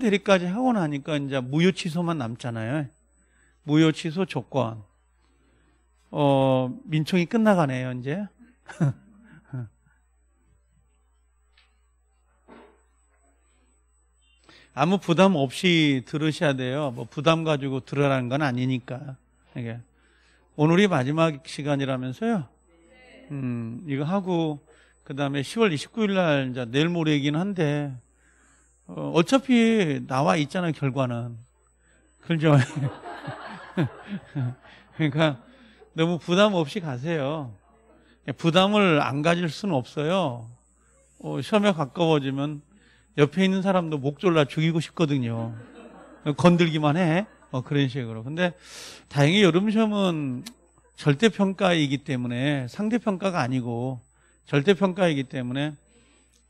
대리까지 하고 나니까 이제 무효 취소만 남잖아요. 무효 취소 조건. 어, 민청이 끝나가네요, 이제. 아무 부담 없이 들으셔야 돼요. 뭐 부담 가지고 들으라는 건 아니니까. 이게 오늘이 마지막 시간이라면서요. 음, 이거 하고 그다음에 10월 29일 날 이제 내일 모레이긴 한데 어, 차피 나와 있잖아요, 결과는. 그죠? 그러니까, 그러니까 너무 부담 없이 가세요. 부담을 안 가질 수는 없어요. 어, 시험에 가까워지면 옆에 있는 사람도 목 졸라 죽이고 싶거든요. 건들기만 해. 어, 그런 식으로. 근데 다행히 여름 시험은 절대평가이기 때문에 상대평가가 아니고 절대평가이기 때문에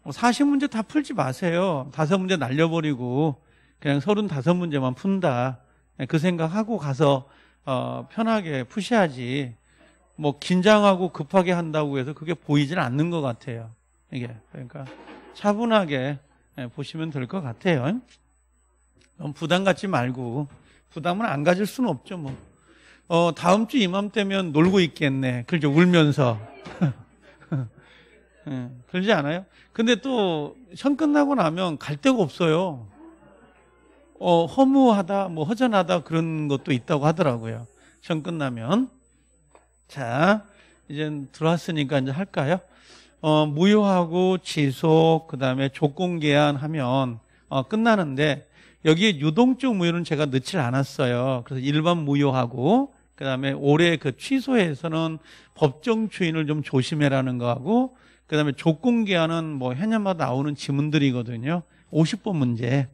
뭐 사실 문제 다 풀지 마세요. 다섯 문제 날려버리고 그냥 서른 다섯 문제만 푼다. 예, 그 생각하고 가서 어, 편하게 푸셔야지. 뭐 긴장하고 급하게 한다고 해서 그게 보이질 않는 것 같아요. 이게 그러니까 차분하게 예, 보시면 될 것 같아요. 너무 부담 갖지 말고 부담은 안 가질 수는 없죠. 뭐 어, 다음 주 이맘때면 놀고 있겠네. 그죠 울면서. 예, 그러지 않아요? 근데 또현 끝나고 나면 갈 데가 없어요. 어, 허무하다, 뭐 허전하다 그런 것도 있다고 하더라고요. 현 끝나면. 자, 이제 들어왔으니까 이제 할까요? 어, 무효하고 지속, 그 다음에 조건 계한 하면 어, 끝나는데 여기에 유동적 무효는 제가 넣질 않았어요. 그래서 일반 무효하고 그다음에 올해 그 취소에서는 법정 추인을 좀 조심해라는 거하고 그 다음에 조건기한는뭐 해년마다 나오는 지문들이거든요. 50번 문제.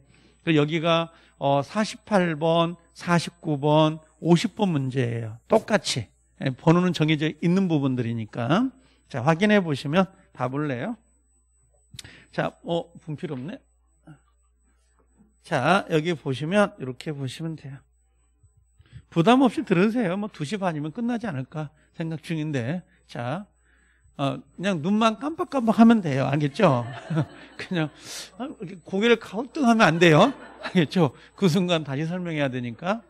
여기가 어 48번, 49번, 50번 문제예요. 똑같이. 예, 번호는 정해져 있는 부분들이니까. 자, 확인해 보시면 답을 내요. 자, 어, 분 필요 없네. 자, 여기 보시면, 이렇게 보시면 돼요. 부담 없이 들으세요. 뭐 2시 반이면 끝나지 않을까 생각 중인데. 자, 어, 그냥 눈만 깜빡깜빡 하면 돼요. 알겠죠? 그냥 아, 고개를 가우뚱하면 안 돼요. 알겠죠? 그 순간 다시 설명해야 되니까.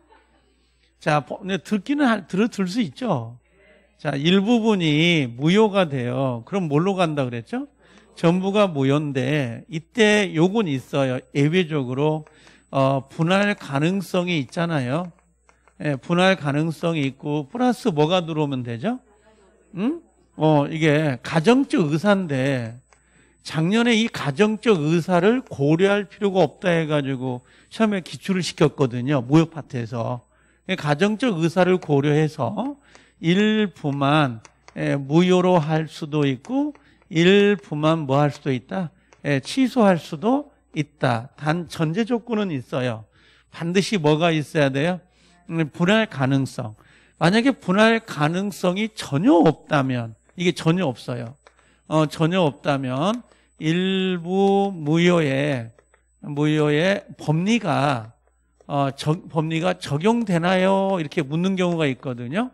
자, 듣기는 들어 들 수 있죠. 자, 일부분이 무효가 돼요. 그럼 뭘로 간다 그랬죠? 전부가 무효인데 이때 요건 있어요. 예외적으로 어, 분할 가능성이 있잖아요. 예, 분할 가능성이 있고 플러스 뭐가 들어오면 되죠? 응? 음? 어, 이게 가정적 의사인데 작년에 이 가정적 의사를 고려할 필요가 없다 해가지고 처음에 기출을 시켰거든요. 무역 파트에서. 가정적 의사를 고려해서 일부만 예, 무효로 할 수도 있고 일부만 뭐 할 수도 있다? 예, 취소할 수도 있다. 단 전제 조건은 있어요. 반드시 뭐가 있어야 돼요? 음, 분할 가능성. 만약에 분할 가능성이 전혀 없다면 이게 전혀 없어요. 어, 전혀 없다면 일부 무효의 무효의 법리가 어, 저, 법리가 적용되나요? 이렇게 묻는 경우가 있거든요.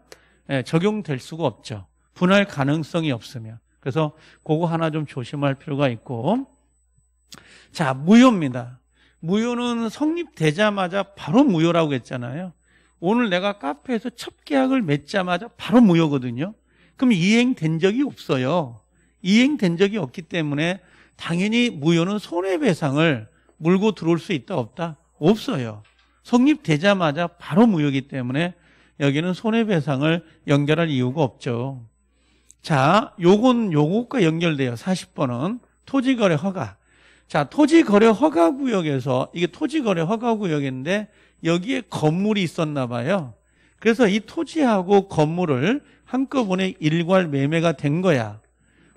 예, 적용될 수가 없죠. 분할 가능성이 없으면. 그래서 그거 하나 좀 조심할 필요가 있고. 자, 무효입니다. 무효는 성립되자마자 바로 무효라고 했잖아요. 오늘 내가 카페에서 첫 계약을 맺자마자 바로 무효거든요. 그럼 이행된 적이 없어요. 이행된 적이 없기 때문에 당연히 무효는 손해배상을 물고 들어올 수 있다 없다? 없어요. 성립되자마자 바로 무효이기 때문에 여기는 손해배상을 연결할 이유가 없죠. 자, 요건 요것과 연결돼요. 40번은 토지거래 허가. 자, 토지거래 허가구역에서 이게 토지거래 허가구역인데 여기에 건물이 있었나 봐요. 그래서 이 토지하고 건물을 한꺼번에 일괄 매매가 된 거야.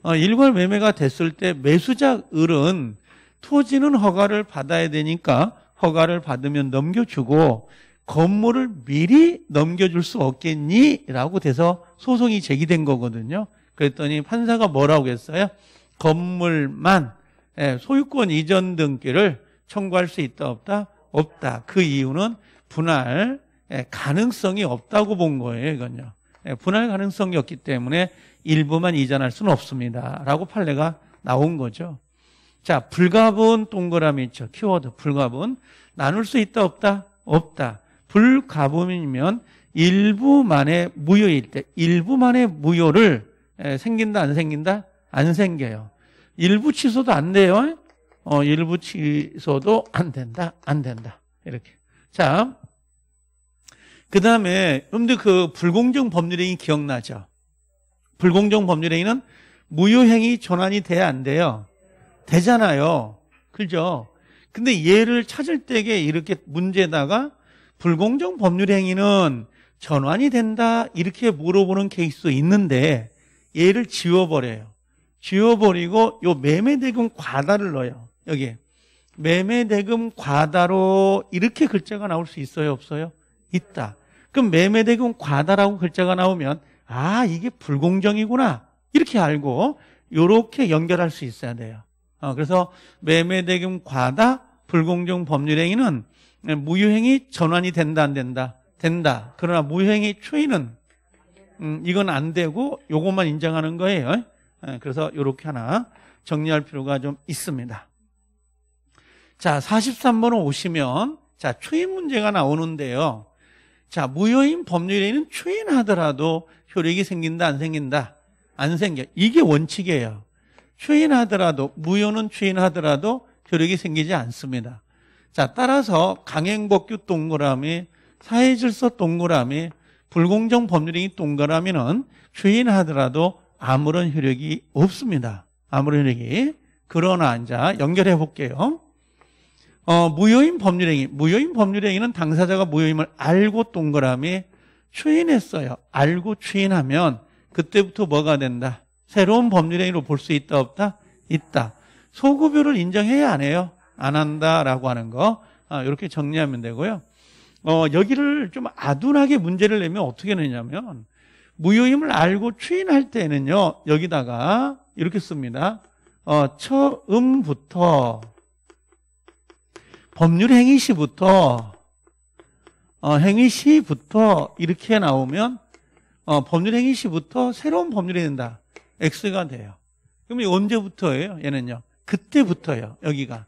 어, 일괄 매매가 됐을 때 매수자 을은 토지는 허가를 받아야 되니까 허가를 받으면 넘겨주고 건물을 미리 넘겨줄 수 없겠니? 라고 돼서 소송이 제기된 거거든요. 그랬더니 판사가 뭐라고 했어요? 건물만 예, 소유권 이전 등기를 청구할 수 있다 없다? 없다. 그 이유는 분할 예, 가능성이 없다고 본 거예요, 이건요. 예, 분할 가능성이 없기 때문에 일부만 이전할 수는 없습니다. 라고 판례가 나온 거죠. 자, 불가분 동그라미 있죠. 키워드, 불가분. 나눌 수 있다, 없다? 없다. 불가분이면 일부만의 무효일 때, 일부만의 무효를 예, 생긴다, 안 생긴다? 안 생겨요. 일부 취소도 안 돼요. 어, 일부 취소도 안 된다, 안 된다. 이렇게. 자, 그 다음에 여러분들 그 불공정 법률행위 기억나죠? 불공정 법률행위는 무효행위 전환이 돼야 안 돼요? 되잖아요. 그죠? 근데 얘를 찾을 때에 이렇게 문제에다가 불공정 법률행위는 전환이 된다 이렇게 물어보는 케이스 있는데 얘를 지워버려요. 지워버리고 요 매매대금 과다를 넣어요. 여기 매매대금 과다로 이렇게 글자가 나올 수 있어요 없어요? 있다. 그럼 매매대금 과다라고 글자가 나오면 아 이게 불공정이구나 이렇게 알고 이렇게 연결할 수 있어야 돼요. 어, 그래서 매매대금 과다 불공정 법률행위는 무효행위 전환이 된다 안 된다 된다. 그러나 무효행위 추이는 음, 이건 안 되고 요것만 인정하는 거예요. 어, 예, 그래서 이렇게 하나 정리할 필요가 좀 있습니다. 자, 43번을 오시면 자, 추인 문제가 나오는데요. 자, 무효인 법률에는 추인하더라도 효력이 생긴다, 안 생긴다? 안 생겨. 이게 원칙이에요. 추인하더라도, 무효는 추인하더라도 효력이 생기지 않습니다. 자, 따라서 강행법규 동그라미, 사회질서 동그라미, 불공정 법률행위 동그라미는 추인하더라도 아무런 효력이 없습니다. 아무런 효력이. 그러나 이제 연결해 볼게요. 어, 무효인 법률행위. 무효인 법률행위는 당사자가 무효임을 알고 동그라미 추인했어요. 알고 추인하면 그때부터 뭐가 된다? 새로운 법률행위로 볼 수 있다 없다? 있다. 소급유를 인정해야 안 해요? 안 한다라고 하는 거 아, 이렇게 정리하면 되고요. 어, 여기를 좀 아둔하게 문제를 내면 어떻게 내냐면 무효임을 알고 추인할 때는요 여기다가 이렇게 씁니다. 어, 처음부터 법률 행위 시부터 어, 행위 시부터 이렇게 나오면 어, 법률 행위 시부터 새로운 법률이 된다. X가 돼요. 그러 언제부터예요? 얘는요. 그때부터예요. 여기가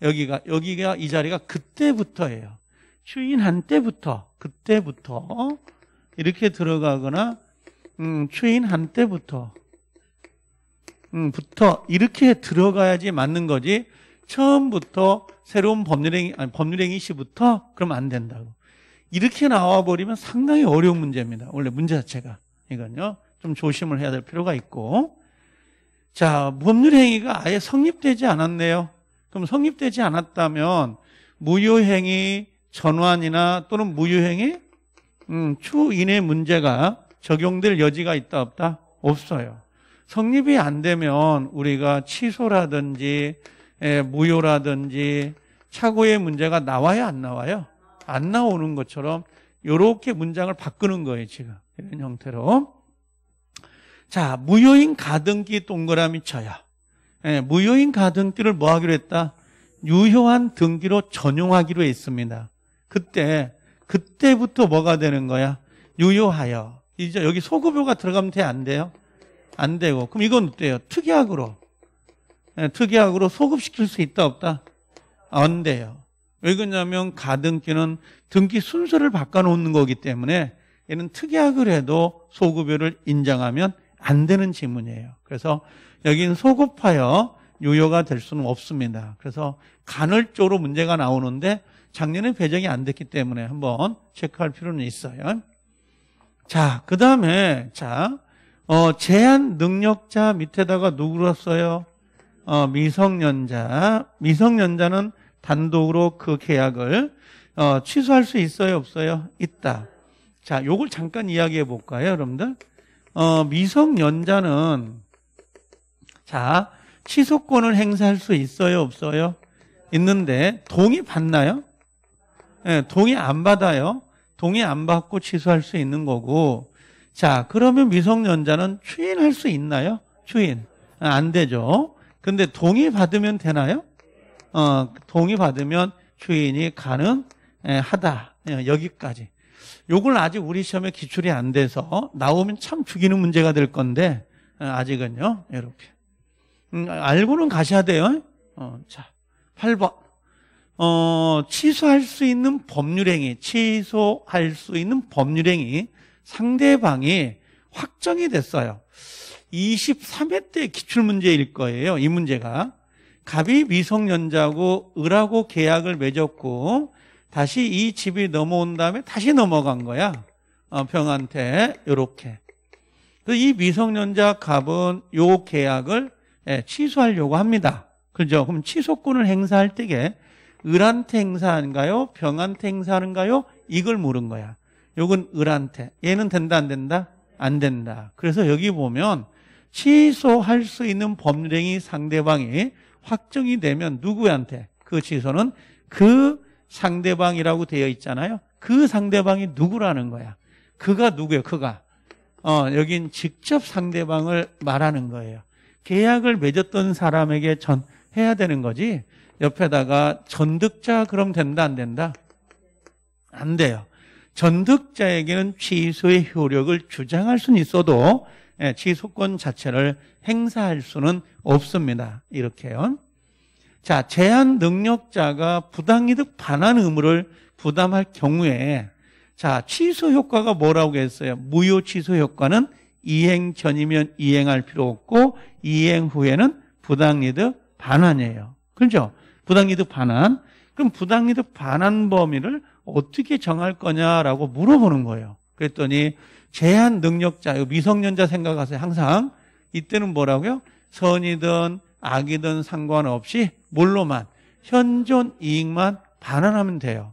여기가 여기가 이 자리가 그때부터예요. 추인한 때부터 그때부터 어? 이렇게 들어가거나 음, 추인한 때부터 음, 부터 이렇게 들어가야지 맞는 거지. 처음부터 새로운 법률행위, 아니, 법률행위 시부터 그러면안 된다고. 이렇게 나와버리면 상당히 어려운 문제입니다. 원래 문제 자체가. 이건요. 좀 조심을 해야 될 필요가 있고. 자, 법률행위가 아예 성립되지 않았네요. 그럼 성립되지 않았다면 무효행위 전환이나 또는 무효행위 음, 추인의 문제가 적용될 여지가 있다 없다? 없어요. 성립이 안 되면 우리가 취소라든지 예, 무효라든지 차고의 문제가 나와야 안 나와요? 안 나오는 것처럼 이렇게 문장을 바꾸는 거예요, 지금. 이런 형태로. 자, 무효인 가등기 동그라미 쳐요 예, 무효인 가등기를 뭐 하기로 했다? 유효한 등기로 전용하기로 했습니다. 그때, 그때부터 뭐가 되는 거야? 유효하여. 이제 여기 소급효가 들어가면 돼, 안 돼요? 안 되고. 그럼 이건 어때요? 특약으로. 예, 특약으로 소급시킬 수 있다 없다? 안 돼요. 왜 그러냐면 가등기는 등기 순서를 바꿔놓는 거기 때문에 얘는 특약을 해도 소급료를 인정하면 안 되는 지문이에요. 그래서 여긴 소급하여 유효가 될 수는 없습니다. 그래서 간헐적으로 문제가 나오는데 작년에 배정이 안 됐기 때문에 한번 체크할 필요는 있어요. 자, 그 다음에, 자, 어, 제한 능력자 밑에다가 누구로 써요? 어, 미성년자, 미성년자는 단독으로 그 계약을 어, 취소할 수 있어요, 없어요? 있다. 자, 요걸 잠깐 이야기해 볼까요, 여러분들? 어, 미성년자는 자, 취소권을 행사할 수 있어요, 없어요? 있는데 동의 받나요? 네, 동의 안 받아요. 동의 안 받고 취소할 수 있는 거고. 자, 그러면 미성년자는 추인할 수 있나요? 추인. 안 되죠. 근데 동의 받으면 되나요? 어, 동의 받으면 추인이 가능하다. 예, 예, 여기까지. 요걸 아직 우리 시험에 기출이 안 돼서 나오면 참 죽이는 문제가 될 건데 예, 아직은요. 이렇게. 음, 알고는 가셔야 돼요. 어, 자, 8번. 어, 취소할 수 있는 법률행위, 취소할 수 있는 법률행위 상대방이 확정이 됐어요. 23회 때 기출문제일 거예요. 이 문제가. 갑이 미성년자고 을하고 계약을 맺었고 다시 이 집이 넘어온 다음에 다시 넘어간 거야. 어, 병한테 이렇게. 이 미성년자 갑은 요 계약을 예, 취소하려고 합니다. 그죠? 그럼 취소권을 행사할 때에 을한테 행사한가요 병한테 행사하는가요? 이걸 물은 거야. 요건 을한테. 얘는 된다 안 된다? 안 된다. 그래서 여기 보면 취소할 수 있는 법률행위 상대방이 확정이 되면 누구한테 그 취소는 그 상대방이라고 되어 있잖아요. 그 상대방이 누구라는 거야. 그가 누구예요? 그가. 어, 여긴 직접 상대방을 말하는 거예요. 계약을 맺었던 사람에게 전 해야 되는 거지. 옆에다가 전득자 그럼 된다 안 된다? 안 돼요. 전득자에게는 취소의 효력을 주장할 수는 있어도 예, 취소권 자체를 행사할 수는 없습니다. 이렇게요. 자, 제한 능력자가 부당이득 반환 의무를 부담할 경우에 자, 취소 효과가 뭐라고 했어요? 무효 취소 효과는 이행 전이면 이행할 필요 없고 이행 후에는 부당이득 반환이에요. 그렇죠? 부당이득 반환. 그럼 부당이득 반환 범위를 어떻게 정할 거냐라고 물어보는 거예요. 그랬더니 제한 능력자, 미성년자 생각하세요. 항상 이때는 뭐라고요? 선이든 악이든 상관없이 뭘로만 현존 이익만 반환하면 돼요.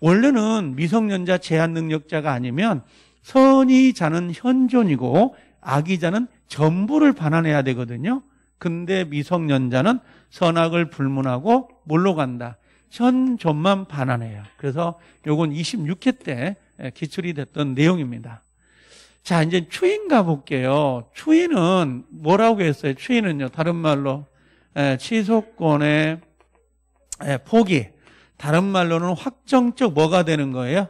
원래는 미성년자 제한 능력자가 아니면 선이자는 현존이고 악이자는 전부를 반환해야 되거든요. 근데 미성년자는 선악을 불문하고 뭘로 간다? 현존만 반환해요. 그래서 요건 26회 때 기출이 됐던 내용입니다. 자, 이제 추인 가볼게요. 추인은 뭐라고 했어요? 추인은요, 다른 말로 취소권의 포기. 다른 말로는 확정적 뭐가 되는 거예요?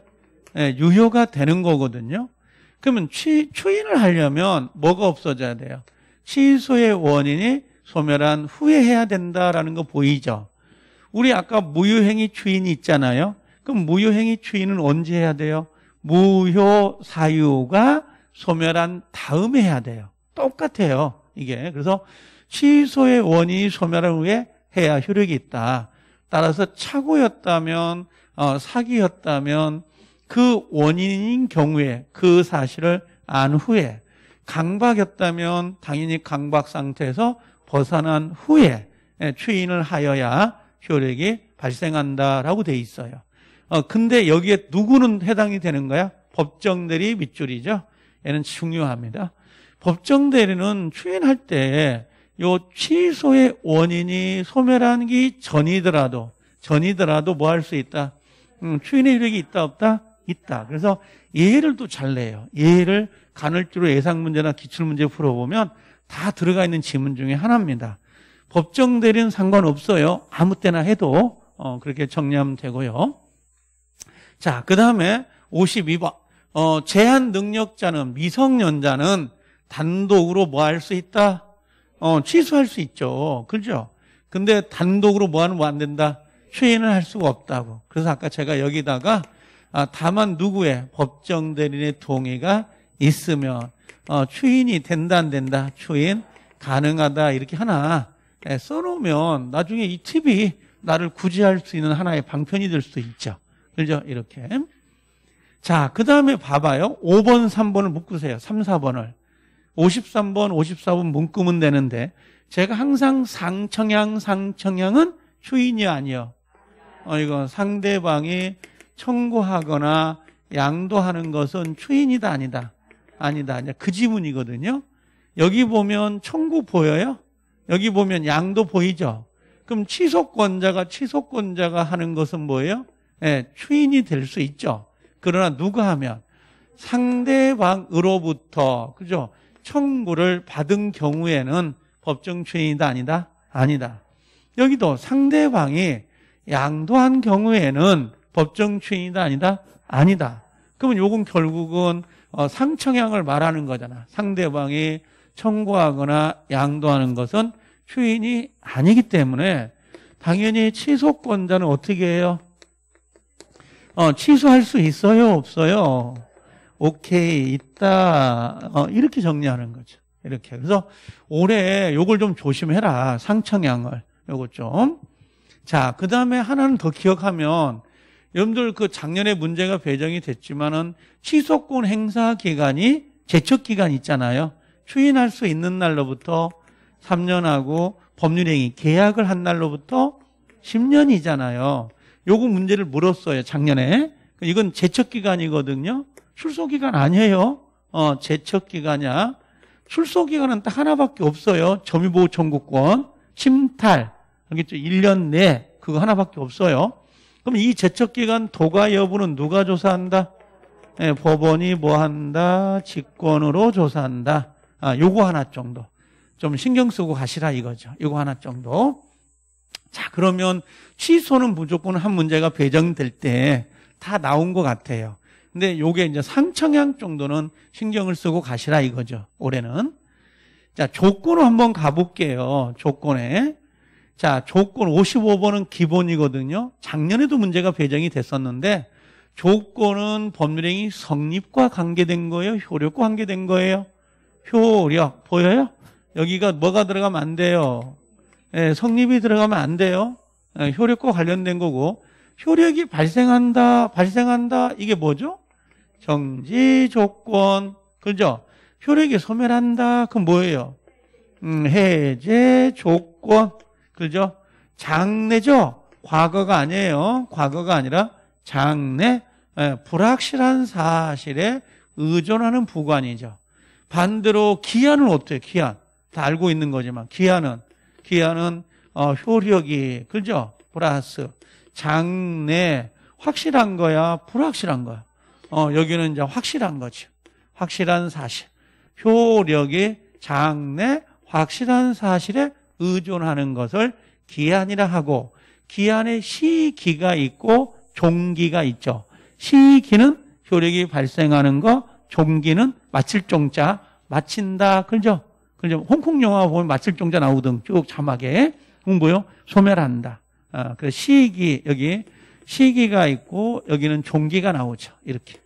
유효가 되는 거거든요. 그러면 취, 추인을 하려면 뭐가 없어져야 돼요? 취소의 원인이 소멸한 후에 해야 된다라는 거 보이죠? 우리 아까 무효행위 추인이 있잖아요. 그럼 무효행위 추인은 언제 해야 돼요? 무효 사유가 소멸한 다음에 해야 돼요. 똑같아요. 이게. 그래서 취소의 원인이 소멸한 후에 해야 효력이 있다. 따라서 착오였다면, 어, 사기였다면 그 원인인 경우에 그 사실을 안 후에 강박이었다면 당연히 강박 상태에서 벗어난 후에 예, 추인을 하여야 효력이 발생한다라고 돼 있어요. 어, 근데 여기에 누구는 해당이 되는 거야? 법정 대리 밑줄이죠. 얘는 중요합니다. 법정 대리는 추인할 때요 취소의 원인이 소멸하기 전이더라도 전이더라도 뭐 할 수 있다? 음, 추인의 효력이 있다 없다? 있다. 그래서 예를 또 잘 내요. 예를 간헐적으로 예상 문제나 기출 문제 풀어보면 다 들어가 있는 지문 중에 하나입니다. 법정 대리는 상관없어요. 아무 때나 해도 어, 그렇게 정리하되고요 면 자, 그 다음에 52번. 어, 제한 능력자는 미성년자는 단독으로 뭐 할 수 있다? 어, 취소할 수 있죠. 그죠? 근데 단독으로 뭐 하면 뭐안 된다? 추인을 할 수가 없다고. 그래서 아까 제가 여기다가 아, 다만 누구의 법정 대리인의 동의가 있으면 어, 추인이 된다 안 된다? 추인 가능하다 이렇게 하나 예, 써놓으면 나중에 이 팁이 나를 구제할 수 있는 하나의 방편이 될 수도 있죠. 그죠? 이렇게. 자, 그 다음에 봐봐요. 5번, 3번을 묶으세요. 3, 4번을. 53번, 54번 묶으면 되는데, 제가 항상 상청향상청향은 휴인이 아니요. 어, 이건 상대방이 청구하거나 양도하는 것은 추인이다 아니다. 아니다. 그 지문이거든요. 여기 보면 청구 보여요? 여기 보면 양도 보이죠? 그럼 취소권자가 취소권자가 하는 것은 뭐예요? 예, 추인이 될 수 있죠. 그러나 누가 하면 상대방으로부터 그죠? 청구를 받은 경우에는 법정 추인이다 아니다? 아니다. 여기도 상대방이 양도한 경우에는 법정 추인이다 아니다? 아니다. 그러면 요건 결국은 어, 상청양을 말하는 거잖아. 상대방이 청구하거나 양도하는 것은 휴인이 아니기 때문에 당연히 취소권자는 어떻게 해요? 어, 취소할 수 있어요? 없어요? 오케이, 있다. 어, 이렇게 정리하는 거죠. 이렇게. 그래서 올해 요걸 좀 조심해라. 상청양을. 요것 좀. 자, 그 다음에 하나는 더 기억하면 여러분들 그 작년에 문제가 배정이 됐지만은 취소권 행사 기간이 제척 기간 있잖아요. 추인할 수 있는 날로부터 3년하고 법률행위 계약을 한 날로부터 10년이잖아요. 요거 문제를 물었어요, 작년에. 이건 제척기간이거든요. 출소기간 아니에요. 어, 제척기간이야. 출소기간은 딱 하나밖에 없어요. 점유보호 청구권, 침탈. 알겠죠? 1년 내 그거 하나밖에 없어요. 그럼 이 제척기간 도가 여부는 누가 조사한다? 네, 법원이 뭐 한다? 직권으로 조사한다. 아, 요거 하나 정도. 좀 신경 쓰고 가시라 이거죠. 이거 하나 정도. 자, 그러면 취소는 무조건 한 문제가 배정될 때 다 나온 것 같아요. 근데 요게 이제 상청향 정도는 신경을 쓰고 가시라 이거죠. 올해는. 자, 조건을 한번 가볼게요. 조건에. 자, 조건 55번은 기본이거든요. 작년에도 문제가 배정이 됐었는데, 조건은 법률행위 성립과 관계된 거예요? 효력과 관계된 거예요? 효력. 보여요? 여기가 뭐가 들어가면 안 돼요. 예, 성립이 들어가면 안 돼요. 예, 효력과 관련된 거고 효력이 발생한다, 발생한다 이게 뭐죠? 정지 조건 그죠? 효력이 소멸한다 그건 뭐예요? 음, 해제 조건 그죠? 장내죠 과거가 아니에요. 과거가 아니라 장내 예, 불확실한 사실에 의존하는 부관이죠. 반대로 기한은 어때요? 기한 다 알고 있는 거지만 기아는 기아는 어, 효력이 그죠? 플러스 장래 확실한 거야, 불확실한 거야. 어, 여기는 이제 확실한 거지. 확실한 사실. 효력이 장래 확실한 사실에 의존하는 것을 기한이라 하고 기한에 시기가 있고 종기가 있죠. 시기는 효력이 발생하는 거, 종기는 마칠 종자, 마친다. 그죠? 그럼 홍콩 영화 보면 마술종자 나오든쭉 자막에. 그럼 뭐요? 소멸한다. 아, 그 시기, 여기 시기가 있고 여기는 종기가 나오죠. 이렇게.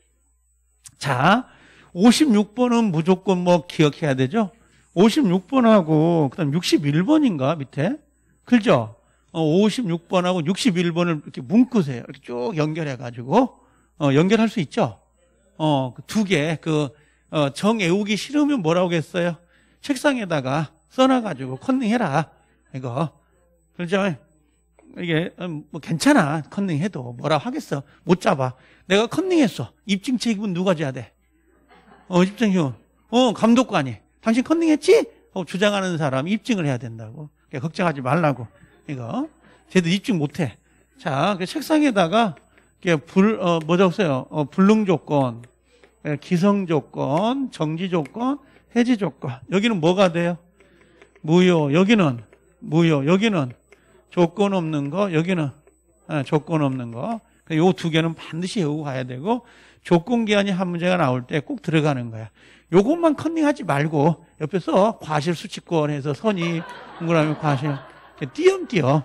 자, 56번은 무조건 뭐 기억해야 되죠? 56번하고 그다음 61번인가 밑에. 그죠? 56번하고 어, 61번을 이렇게 문구세요 이렇게 쭉 연결해 가지고 어, 연결할 수 있죠? 어, 그 두 개. 그 어, 정 애우기 싫으면 뭐라고 했어요? 책상에다가 써놔가지고 컨닝해라. 이거. 그렇죠? 이게 음, 뭐 괜찮아. 컨닝해도 뭐라 하겠어. 못 잡아. 내가 컨닝했어. 입증 책임은 누가 져야 돼? 어, 입증 책임 어, 감독관이. 당신 컨닝했지? 하고 주장하는 사람 입증을 해야 된다고. 그러니까 걱정하지 말라고. 이거. 쟤도 입증 못 해. 자, 그 책상에다가 이게 불, 어, 뭐라고 써요? 어, 불능 조건, 예, 기성 조건, 정지 조건, 해지 조건. 여기는 뭐가 돼요? 무효. 여기는 무효. 여기는 조건 없는 거. 여기는 아, 조건 없는 거. 그러니까 요두 개는 반드시 외우고 가야 되고 조건 기한이 한 문제가 나올 때 꼭 들어가는 거야. 요것만 컨닝하지 말고 옆에서 과실 수칙권에서 선이 동그라미 과실 띄엄띄엄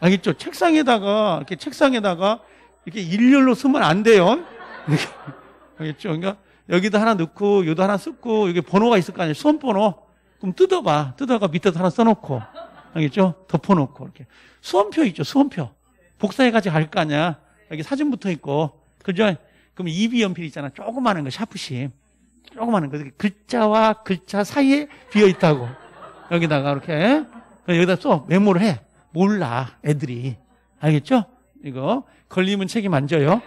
알겠죠? 책상에다가 이렇게 책상에다가 이렇게 일렬로 쓰면 안 돼요. 알겠죠? 그러니까 여기도 하나 넣고 요도 하나 쓰고 여기 번호가 있을 거 아니에요. 수험번호 그럼 뜯어봐. 뜯어가 밑에도 하나 써놓고 알겠죠? 덮어놓고 이렇게 수험표 있죠. 수험표. 복사해가지고 갈 거 아니야. 여기 사진 붙어 있고 그죠? 그럼 이비 연필 있잖아. 조그마한 거 샤프심. 조그마한 거 글자와 글자 사이에 비어 있다고 여기다가 이렇게 여기다 써 메모를 해. 몰라 애들이 알겠죠? 이거 걸리면 책임 안 져요.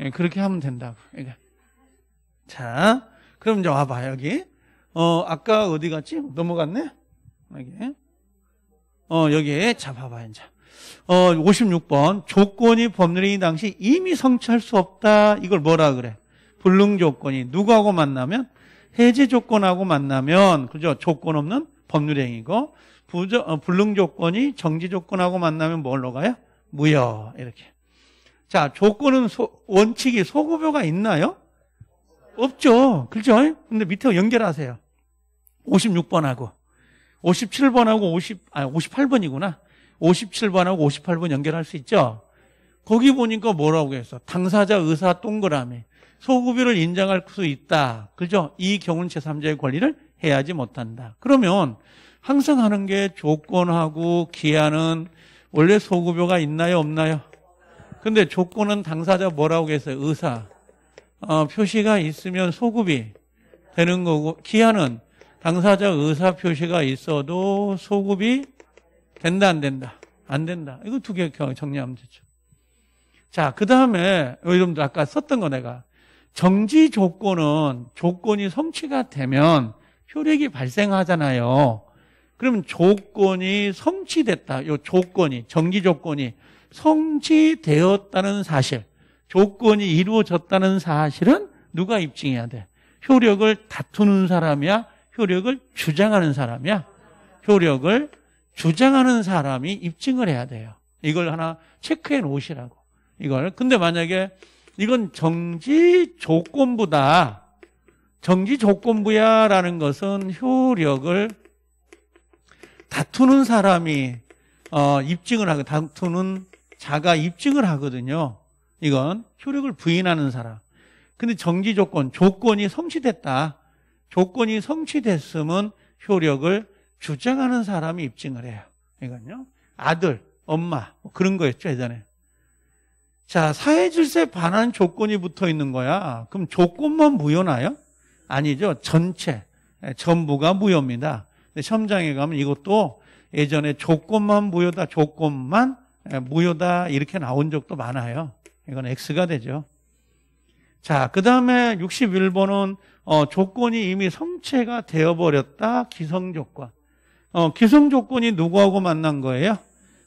예, 그렇게 하면 된다고. 자, 그럼 이제 와봐, 여기. 어, 아까 어디 갔지? 넘어갔네? 여기. 어, 여기. 자, 봐봐, 이제. 어, 56번. 조건이 법률인 당시 이미 성취할 수 없다. 이걸 뭐라 그래? 불능 조건이. 누구하고 만나면? 해제 조건하고 만나면, 그죠? 조건 없는 법률행위고, 부저, 어, 불능 조건이 정지 조건하고 만나면 뭘로 가요? 무효. 이렇게. 자, 조건은 소, 원칙이 소급효가 있나요? 없죠. 그죠? 근데 밑에 연결하세요. 56번하고 57번하고 50, 아, 58번이구나. 57번하고 58번 연결할 수 있죠? 거기 보니까 뭐라고 해서 당사자 의사 동그라미 소급유를 인정할 수 있다. 그죠? 이 경우는 제3자의 권리를 해야지 못한다. 그러면 항상 하는 게 조건하고 기한은 원래 소급효가 있나요, 없나요? 근데 조건은 당사자 뭐라고 했어요? 의사. 어, 표시가 있으면 소급이 되는 거고 기한은 당사자 의사 표시가 있어도 소급이 된다 안 된다 안 된다 이거 두 개 정리하면 되죠 자그 다음에 여러분들 아까 썼던 거 내가 정지 조건은 조건이 성취가 되면 효력이 발생하잖아요 그러면 조건이 성취됐다 요 조건이 정지 조건이 성취되었다는 사실, 조건이 이루어졌다는 사실은 누가 입증해야 돼? 효력을 다투는 사람이야? 효력을 주장하는 사람이야? 효력을 주장하는 사람이 입증을 해야 돼요. 이걸 하나 체크해 놓으시라고. 이걸. 근데 만약에 이건 정지 조건부다. 정지 조건부야 라는 것은 효력을 다투는 사람이 어, 입증을 하고 다투는 자가 입증을 하거든요. 이건 효력을 부인하는 사람. 근데 정지 조건, 조건이 성취됐다. 조건이 성취됐으면 효력을 주장하는 사람이 입증을 해요. 이건요. 아들, 엄마, 뭐 그런 거였죠, 예전에. 자, 사회 질서에 반하는 조건이 붙어 있는 거야. 그럼 조건만 무효나요? 아니죠. 전체, 전부가 무효입니다. 근데 시험장에 가면 이것도 예전에 조건만 무효다, 조건만 예, 무효다 이렇게 나온 적도 많아요. 이건 X가 되죠. 자, 그 다음에 61번은 어, 조건이 이미 성체가 되어버렸다. 기성조건. 어, 기성조건이 누구하고 만난 거예요?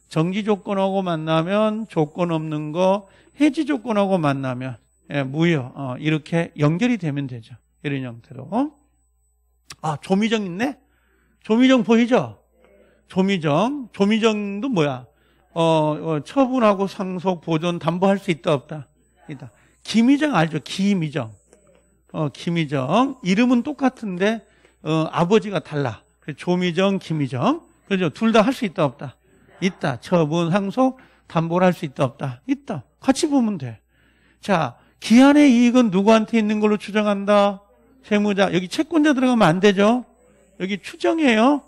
정지조건하고 만나면 조건 없는 거, 해지조건하고 만나면 예, 무효. 어, 이렇게 연결이 되면 되죠. 이런 형태로. 아, 조미정 있네? 조미정 보이죠? 조미정. 조미정도 뭐야? 어, 어, 처분하고 상속 보존 담보할 수 있다 없다 있다. 김희정 알죠? 김희정. 어, 김희정 이름은 똑같은데 어, 아버지가 달라. 조미정, 김희정. 그죠? 둘 다 할 수 있다 없다. 있다. 처분, 상속, 담보를 할 수 있다 없다. 있다. 같이 보면 돼. 자, 기한의 이익은 누구한테 있는 걸로 추정한다. 세무자. 여기 채권자 들어가면 안 되죠. 여기 추정이에요.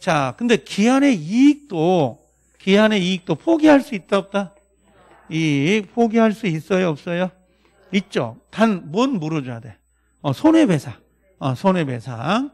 자, 근데 기한의 이익도 기한의 이익도 포기할 수 있다 없다? 이익 포기할 수 있어요 없어요? 있죠. 단 뭔 물어줘야 돼? 어, 손해배상. 어, 손해배상.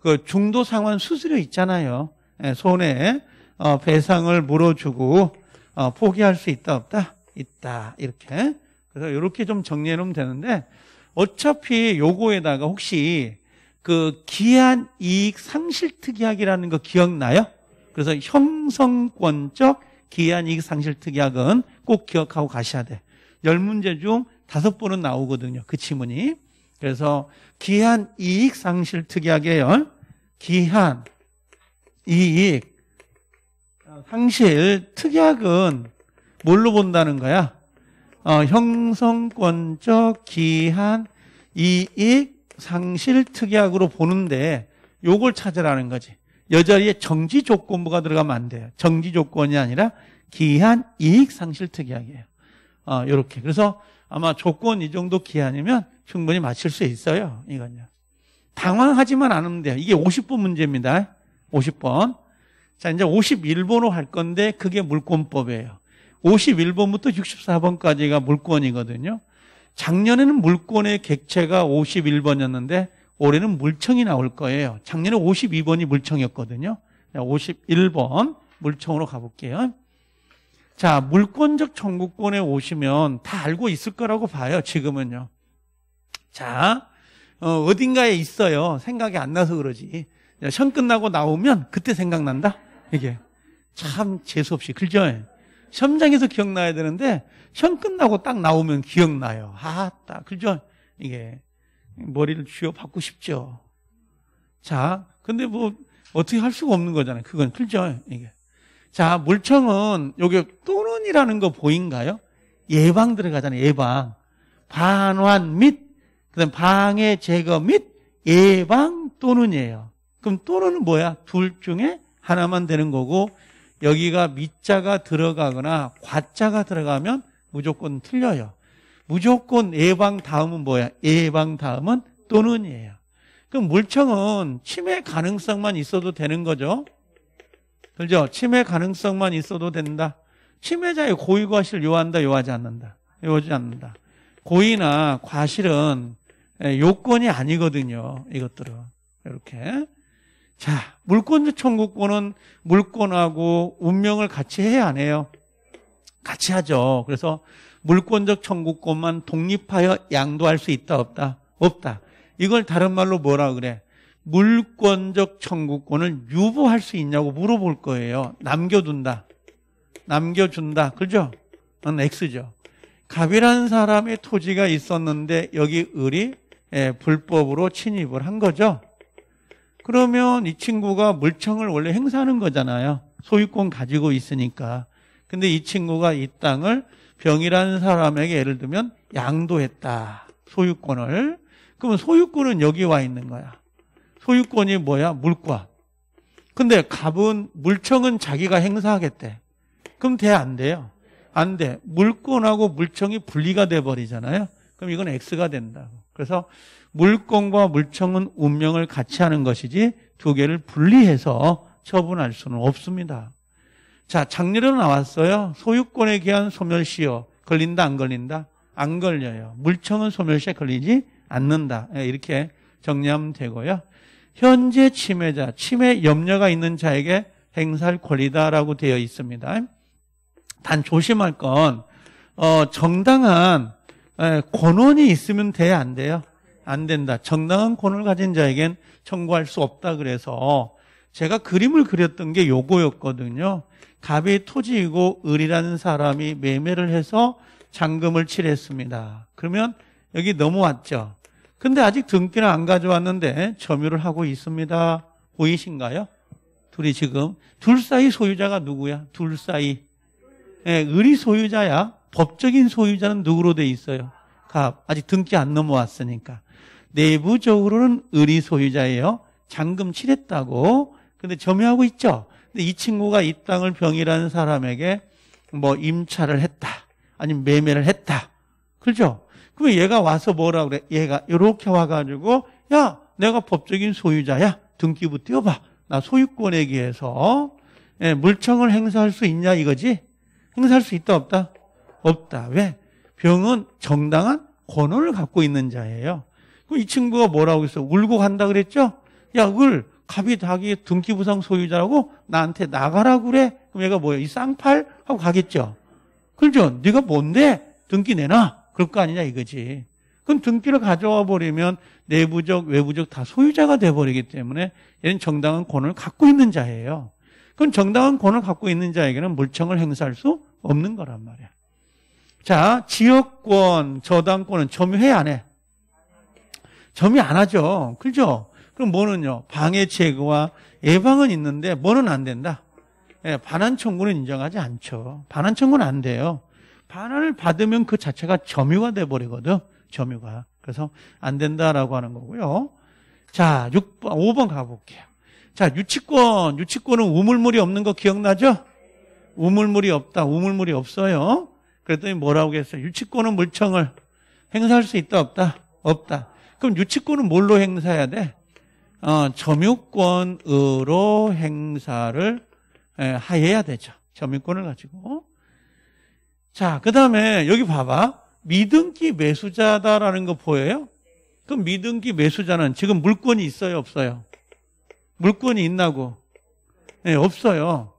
그 중도 상환 수수료 있잖아요. 예, 손해 어, 배상을 물어주고 어, 포기할 수 있다 없다? 있다. 이렇게. 그래서 이렇게 좀 정리해 놓으면 되는데 어차피 요거에다가 혹시 그 기한 이익 상실 특약이라는거 기억나요? 그래서 형성권적 기한이익 상실 특약은 꼭 기억하고 가셔야 돼. 열 문제 중 다섯 번은 나오거든요. 그 지문이. 그래서 기한 이익 상실 특약에요. 기한 이익 상실 특약은 뭘로 본다는 거야? 어, 형성권적 기한 이익 상실 특약으로 보는데 요걸 찾으라는 거지. 여자의 정지 조건부가 들어가면 안 돼요. 정지 조건이 아니라 기한 이익 상실 특약이에요. 아, 요렇게. 그래서 아마 조건 이 정도 기한이면 충분히 맞출 수 있어요. 이건요. 당황하지만 않으면 돼요. 이게 50번 문제입니다. 50번. 자, 이제 51번으로 할 건데 그게 물권법이에요. 51번부터 64번까지가 물권이거든요. 작년에는 물권의 객체가 51번이었는데 올해는 물청이 나올 거예요. 작년에 52번이 물청이었거든요. 51번 물청으로 가볼게요. 자, 물권적 청구권에 오시면 다 알고 있을 거라고 봐요. 지금은요. 자, 어, 어딘가에 있어요. 생각이 안 나서 그러지. 시험 끝나고 나오면 그때 생각난다. 이게 참 재수 없이 그죠? 시험장에서 기억나야 되는데 시험 끝나고 딱 나오면 기억나요. 아딱 그죠? 이게 머리를 쥐어받고 싶죠. 자, 근데 뭐 어떻게 할 수가 없는 거잖아요. 그건 틀죠. 이게. 자, 물청은 여기 또론이라는 거 보인가요? 예방 들어가잖아요. 예방. 반환 및 그다음 방해 제거 및 예방 또는이에요. 그럼 또는 뭐야? 둘 중에 하나만 되는 거고 여기가 밑자가 들어가거나 과자가 들어가면 무조건 틀려요. 무조건 예방 다음은 뭐야? 예방 다음은 또는이에요. 그럼 물청은 침해 가능성만 있어도 되는 거죠. 그죠? 침해 가능성만 있어도 된다. 침해자의 고의 과실 요한다, 요하지 않는다. 요하지 않는다. 고의나 과실은 예, 요건이 아니거든요. 이것들은. 이렇게. 자, 물권 청구권은 물권하고 운명을 같이 해야 하네요. 같이 하죠. 그래서 물권적 청구권만 독립하여 양도할 수 있다 없다? 없다. 이걸 다른 말로 뭐라 그래? 물권적 청구권을 유보할 수 있냐고 물어볼 거예요. 남겨둔다. 남겨준다. 그죠? 난 X죠. 갑이라는 사람의 토지가 있었는데 여기 을이 예, 불법으로 침입을 한 거죠. 그러면 이 친구가 물청을 원래 행사하는 거잖아요. 소유권 가지고 있으니까. 근데 이 친구가 이 땅을 병이라는 사람에게 예를 들면 양도했다. 소유권을. 그러면 소유권은 여기 와 있는 거야. 소유권이 뭐야? 물권. 근데 갑은 물청은 자기가 행사하겠대. 그럼 돼 안 돼요? 안 돼. 물권하고 물청이 분리가 돼 버리잖아요. 그럼 이건 X가 된다고. 그래서 물권과 물청은 운명을 같이 하는 것이지 두 개를 분리해서 처분할 수는 없습니다. 자, 장려로 나왔어요. 소유권에 대한 소멸시효. 걸린다, 안 걸린다? 안 걸려요. 물청은 소멸시에 걸리지 않는다. 예, 이렇게 정리하면 되고요. 현재 침해자, 침해 염려가 있는 자에게 행사할 권리다라고 되어 있습니다. 단 조심할 건, 어, 정당한 예, 권원이 있으면 돼, 야안 돼요? 안 된다. 정당한 권을 가진 자에겐 청구할 수 없다. 그래서 제가 그림을 그렸던 게 요거였거든요. 갑이 토지이고 을이라는 사람이 매매를 해서 잔금을 칠했습니다. 그러면 여기 넘어왔죠. 근데 아직 등기는안 가져왔는데 점유를 하고 있습니다. 보이신가요? 둘이 지금 둘 사이 소유자가 누구야? 둘 사이 예, 을이 소유자야. 법적인 소유자는 누구로 돼 있어요? 갑. 아직 등기 안 넘어왔으니까. 내부적으로는 을이 소유자예요. 잔금 칠했다고. 근데 점유하고 있죠. 근데 이 친구가 이 땅을 병이라는 사람에게 뭐 임차를 했다. 아니면 매매를 했다. 그죠? 그러면 얘가 와서 뭐라 그래? 얘가 이렇게 와가지고 야 내가 법적인 소유자야. 등기부 띄워봐. 나 소유권에 의해서 예, 물청을 행사할 수 있냐 이거지? 행사할 수 있다 없다? 없다. 왜? 병은 정당한 권호를 갖고 있는 자예요. 그럼 이 친구가 뭐라고 했어? 울고 간다 그랬죠? 야, 을 갑이 닭이 등기부상 소유자라고 나한테 나가라 그래? 그럼 얘가 뭐야? 이 쌍팔? 하고 가겠죠. 그죠 네가 뭔데? 등기 내놔. 그럴 거 아니냐 이거지. 그럼 등기를 가져와 버리면 내부적, 외부적 다 소유자가 돼버리기 때문에 얘는 정당한 권을 갖고 있는 자예요. 그럼 정당한 권을 갖고 있는 자에게는 물청을 행사할 수 없는 거란 말이야. 자, 지역권, 저당권은 점유해, 안 해? 점유 안 하죠. 그죠? 그럼 뭐는요? 방해 제거와 예방은 있는데 뭐는 안 된다. 예, 반환 청구는 인정하지 않죠. 반환 청구는 안 돼요. 반환을 받으면 그 자체가 점유가 돼 버리거든. 점유가. 그래서 안 된다라고 하는 거고요. 자, 6번 5번 가 볼게요. 자, 유치권. 유치권은 우물물이 없는 거 기억나죠? 우물물이 없다. 우물물이 없어요. 그랬더니 뭐라고 했어요? 유치권은 물청을 행사할 수 있다 없다? 없다. 그럼 유치권은 뭘로 행사해야 돼? 어, 점유권으로 행사를 예, 하해야 되죠. 점유권을 가지고. 자, 그 다음에 여기 봐봐. 미등기 매수자다라는 거 보여요? 그럼 미등기 매수자는 지금 물권이 있어요, 없어요? 물권이 있나고? 네, 없어요.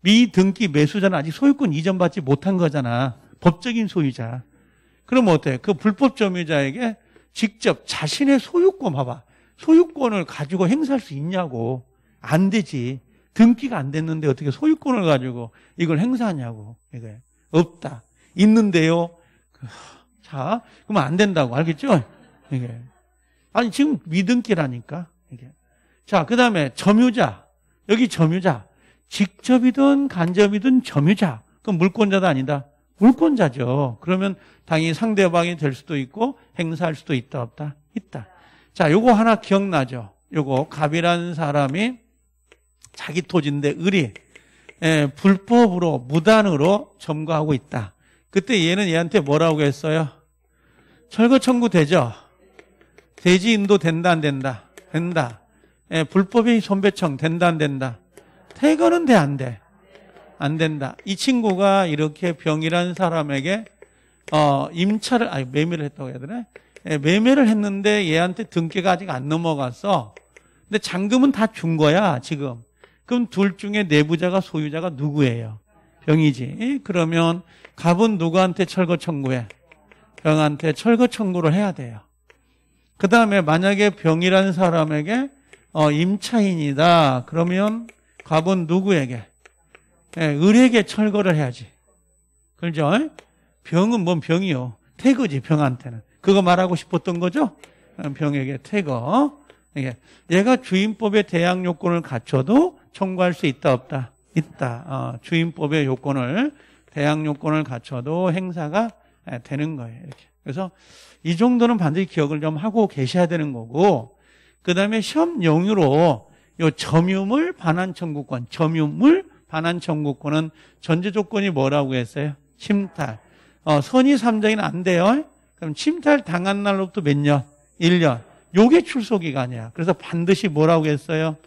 미등기 매수자는 아직 소유권 이전 받지 못한 거잖아. 법적인 소유자. 그럼 어때? 그 불법 점유자에게 직접 자신의 소유권 봐봐. 소유권을 가지고 행사할 수 있냐고. 안 되지. 등기가 안 됐는데 어떻게 소유권을 가지고 이걸 행사하냐고. 이게 없다. 있는데요. 그, 자, 그러면안 된다고. 알겠죠? 이게. 아니, 지금 미등기라니까. 이게. 자, 그 다음에 점유자. 여기 점유자. 직접이든 간접이든 점유자. 그럼 물권자도 아니다. 물권자죠. 그러면 당연히 상대방이 될 수도 있고 행사할 수도 있다 없다? 있다. 자, 요거 하나 기억나죠? 요거 갑이라는 사람이 자기 토지인데 을이 예, 불법으로 무단으로 점거하고 있다. 그때 얘는 얘한테 뭐라고 했어요? 철거 청구 되죠? 대지 인도 된다 안 된다? 된다. 예, 불법이 손배청 된다 안 된다? 퇴거는 돼 안 돼? 안 된다. 이 친구가 이렇게 병이라는 사람에게 어, 임차를 아니 매매를 했다고 해야 되나? 예, 매매를 했는데 얘한테 등기가 아직 안 넘어가서 근데 잔금은 다 준 거야 지금 그럼 둘 중에 내부자가 소유자가 누구예요? 병이지 그러면 갑은 누구한테 철거 청구해? 병한테 철거 청구를 해야 돼요 그 다음에 만약에 병이라는 사람에게 어, 임차인이다 그러면 갑은 누구에게? 예, 을에게 철거를 해야지 그죠? 병은 뭔 병이요 태그지 병한테는 그거 말하고 싶었던 거죠? 병에게 퇴거 예. 얘가 주임법의 대항 요건을 갖춰도 청구할 수 있다 없다? 있다. 어, 주임법의 요건을 대항 요건을 갖춰도 행사가 예, 되는 거예요. 이렇게. 그래서 이 정도는 반드시 기억을 좀 하고 계셔야 되는 거고 그다음에 시험 용유로 요 점유물 반환 청구권, 점유물 반환 청구권은 전제 조건이 뭐라고 했어요? 침탈. 어, 선의 3장이는안 돼요. 그럼 침탈 당한 날로부터 몇 년? 1년. 요게 출소기간이야. 그래서 반드시 뭐라고 했어요?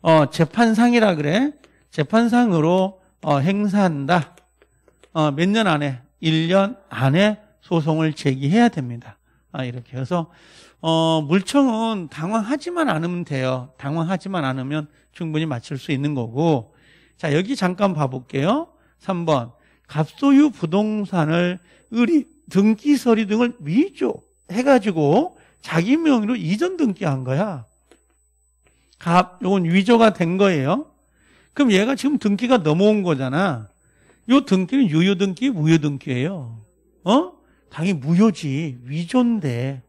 어, 재판상이라 그래. 재판상으로 어, 행사한다. 어, 몇 년 안에? 1년 안에 소송을 제기해야 됩니다. 아, 이렇게 해서 어, 물청은 당황하지만 않으면 돼요. 당황하지만 않으면 충분히 맞출 수 있는 거고. 자, 여기 잠깐 봐 볼게요. 3번. 갑소유 부동산을 의리 등기 서류 등을 위조 해가지고 자기 명의로 이전 등기한 거야. 갑, 요건 위조가 된 거예요. 그럼 얘가 지금 등기가 넘어온 거잖아. 요 등기는 유효 등기, 무효 등기예요. 어? 당연히 무효지. 위조인데.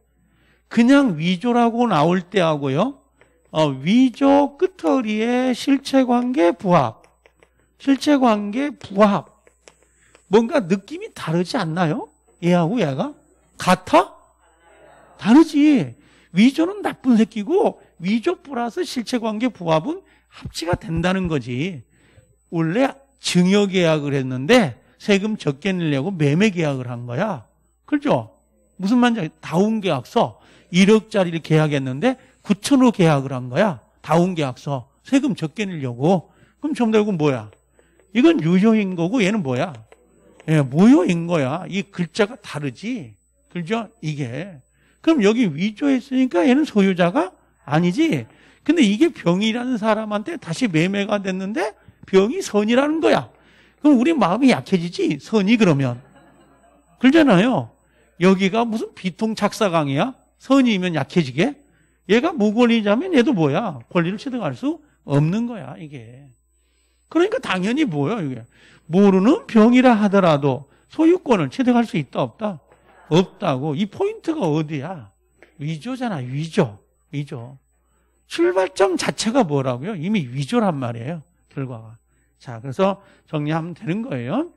그냥 위조라고 나올 때 하고요. 어, 위조 끝허리에 실체관계 부합. 실체관계 부합. 뭔가 느낌이 다르지 않나요? 얘하고 얘가 같아? 다르지. 위조는 나쁜 새끼고 위조 플러스 실체관계 부합은 합치가 된다는 거지. 원래 증여계약을 했는데 세금 적게 내려고 매매계약을 한 거야. 그죠? 렇 무슨 말인지 알겠어? 다운계약서 1억짜리를 계약했는데 9천으로 계약을 한 거야. 그렇죠? 다운계약서 세금 적게 내려고. 그럼 전부 다 이건 뭐야? 이건 유효인 거고 얘는 뭐야? 예, 모여인 거야. 이 글자가 다르지. 그죠? 이게. 그럼 여기 위조했으니까 얘는 소유자가 아니지. 근데 이게 병이라는 사람한테 다시 매매가 됐는데 병이 선이라는 거야. 그럼 우리 마음이 약해지지. 선이 그러면. 그러잖아요. 여기가 무슨 비통착사강이야? 선이면 약해지게? 얘가 무권리자면 얘도 뭐야? 권리를 취득할 수 없는 거야, 이게. 그러니까 당연히 뭐야, 이게. 모르는 병이라 하더라도 소유권을 취득할 수 있다 없다? 없다고. 이 포인트가 어디야? 위조잖아. 위조. 위조. 출발점 자체가 뭐라고요? 이미 위조란 말이에요. 결과가. 자, 그래서 정리하면 되는 거예요.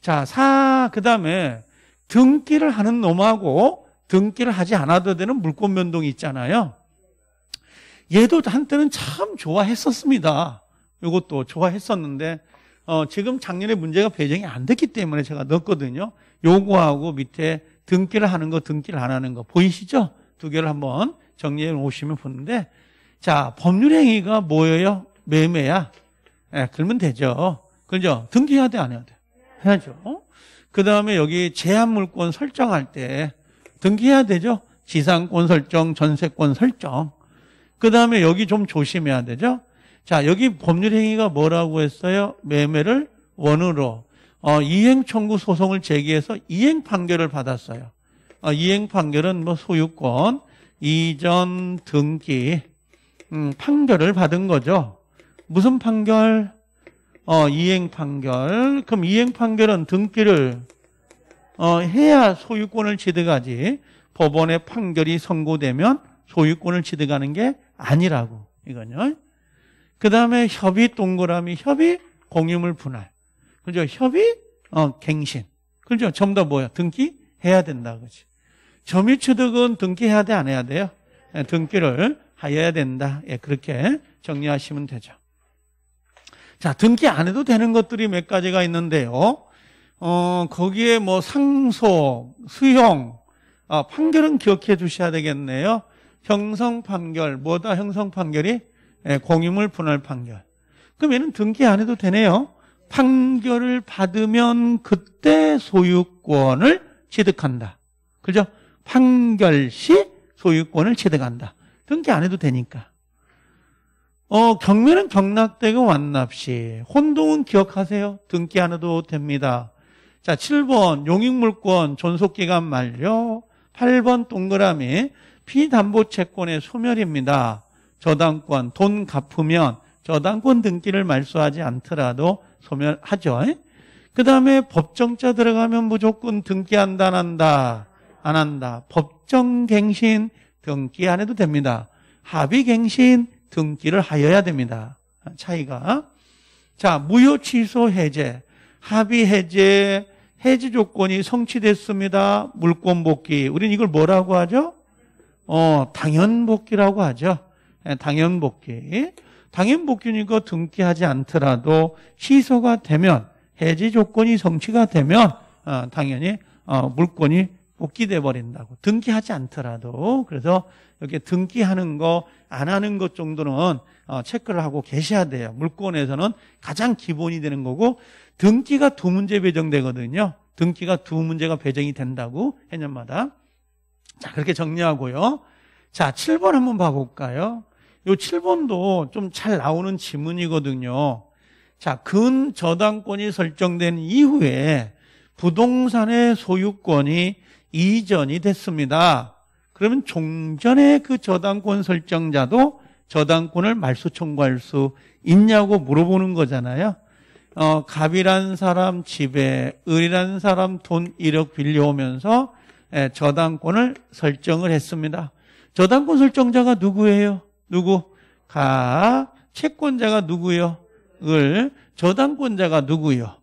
자, 사, 그 다음에 등기를 하는 놈하고 등기를 하지 않아도 되는 물권 변동이 있잖아요. 얘도 한때는 참 좋아했었습니다. 이것도 좋아했었는데 어, 지금 작년에 문제가 배정이 안 됐기 때문에 제가 넣었거든요. 요거하고 밑에 등기를 하는 거, 등기를 안 하는 거 보이시죠? 두 개를 한번 정리해 놓으시면 보는데 자, 법률 행위가 뭐예요? 매매야. 예, 그러면 되죠. 그죠? 등기해야 돼, 안 해야 돼? 해야죠. 어? 그 다음에 여기 제한물권 설정할 때 등기해야 되죠? 지상권 설정, 전세권 설정. 그 다음에 여기 좀 조심해야 되죠? 자, 여기 법률 행위가 뭐라고 했어요? 매매를 원으로 어, 이행 청구 소송을 제기해서 이행 판결을 받았어요. 어, 이행 판결은 뭐 소유권, 이전 등기 음, 판결을 받은 거죠. 무슨 판결? 어, 이행 판결. 그럼 이행 판결은 등기를 어, 해야 소유권을 취득하지. 법원의 판결이 선고되면 소유권을 취득하는 게 아니라고 이거는. 그 다음에 협의 동그라미, 협의 공유물 분할. 그죠? 협의 어, 갱신. 그죠? 전부 다 뭐야? 등기해야 된다. 그지? 점유 취득은 등기해야 돼? 안 해야 돼요? 네, 등기를 하여야 된다. 예, 그렇게 정리하시면 되죠. 자, 등기 안 해도 되는 것들이 몇 가지가 있는데요. 어, 거기에 뭐 상소, 수용, 아, 판결은 기억해 주셔야 되겠네요. 형성 판결, 뭐다 형성 판결이? 예, 공유물 분할 판결. 그럼 얘는 등기 안 해도 되네요. 판결을 받으면 그때 소유권을 취득한다. 그죠? 판결 시 소유권을 취득한다. 등기 안 해도 되니까. 어, 경매는 경락되고 완납시. 혼동은 기억하세요. 등기 안 해도 됩니다. 자, 7번 용익물권 존속기간 만료. 8번 동그라미 비담보채권의 소멸입니다. 저당권, 돈 갚으면 저당권 등기를 말소하지 않더라도 소멸하죠. 그 다음에 법정자 들어가면 무조건 등기한다, 안 한다, 안 한다. 법정갱신 등기 안 해도 됩니다. 합의갱신 등기를 하여야 됩니다. 차이가. 자, 무효 취소 해제, 합의 해제, 해지 조건이 성취됐습니다. 물권 복귀. 우린 이걸 뭐라고 하죠? 어, 당연 복귀라고 하죠. 예, 당연 복귀. 당연 복귀니까 등기하지 않더라도 시소가 되면 해지 조건이 성취가 되면 어, 당연히 어, 물권이 복귀돼 버린다고 등기하지 않더라도 그래서 이렇게 등기하는 거 안 하는 것 정도는 어, 체크를 하고 계셔야 돼요. 물권에서는 가장 기본이 되는 거고 등기가 두 문제 배정되거든요. 등기가 두 문제가 배정이 된다고 해년마다 자 그렇게 정리하고요. 자 7번 한번 봐볼까요? 요 7번도 좀 잘 나오는 지문이거든요. 자, 근 저당권이 설정된 이후에 부동산의 소유권이 이전이 됐습니다. 그러면 종전에 그 저당권 설정자도 저당권을 말소 청구할 수 있냐고 물어보는 거잖아요. 어, 갑이란 사람 집에 을이란 사람 돈 1억 빌려오면서 예, 저당권을 설정을 했습니다. 저당권 설정자가 누구예요? 누구? 가. 채권자가 누구요? 을. 저당권자가 누구요?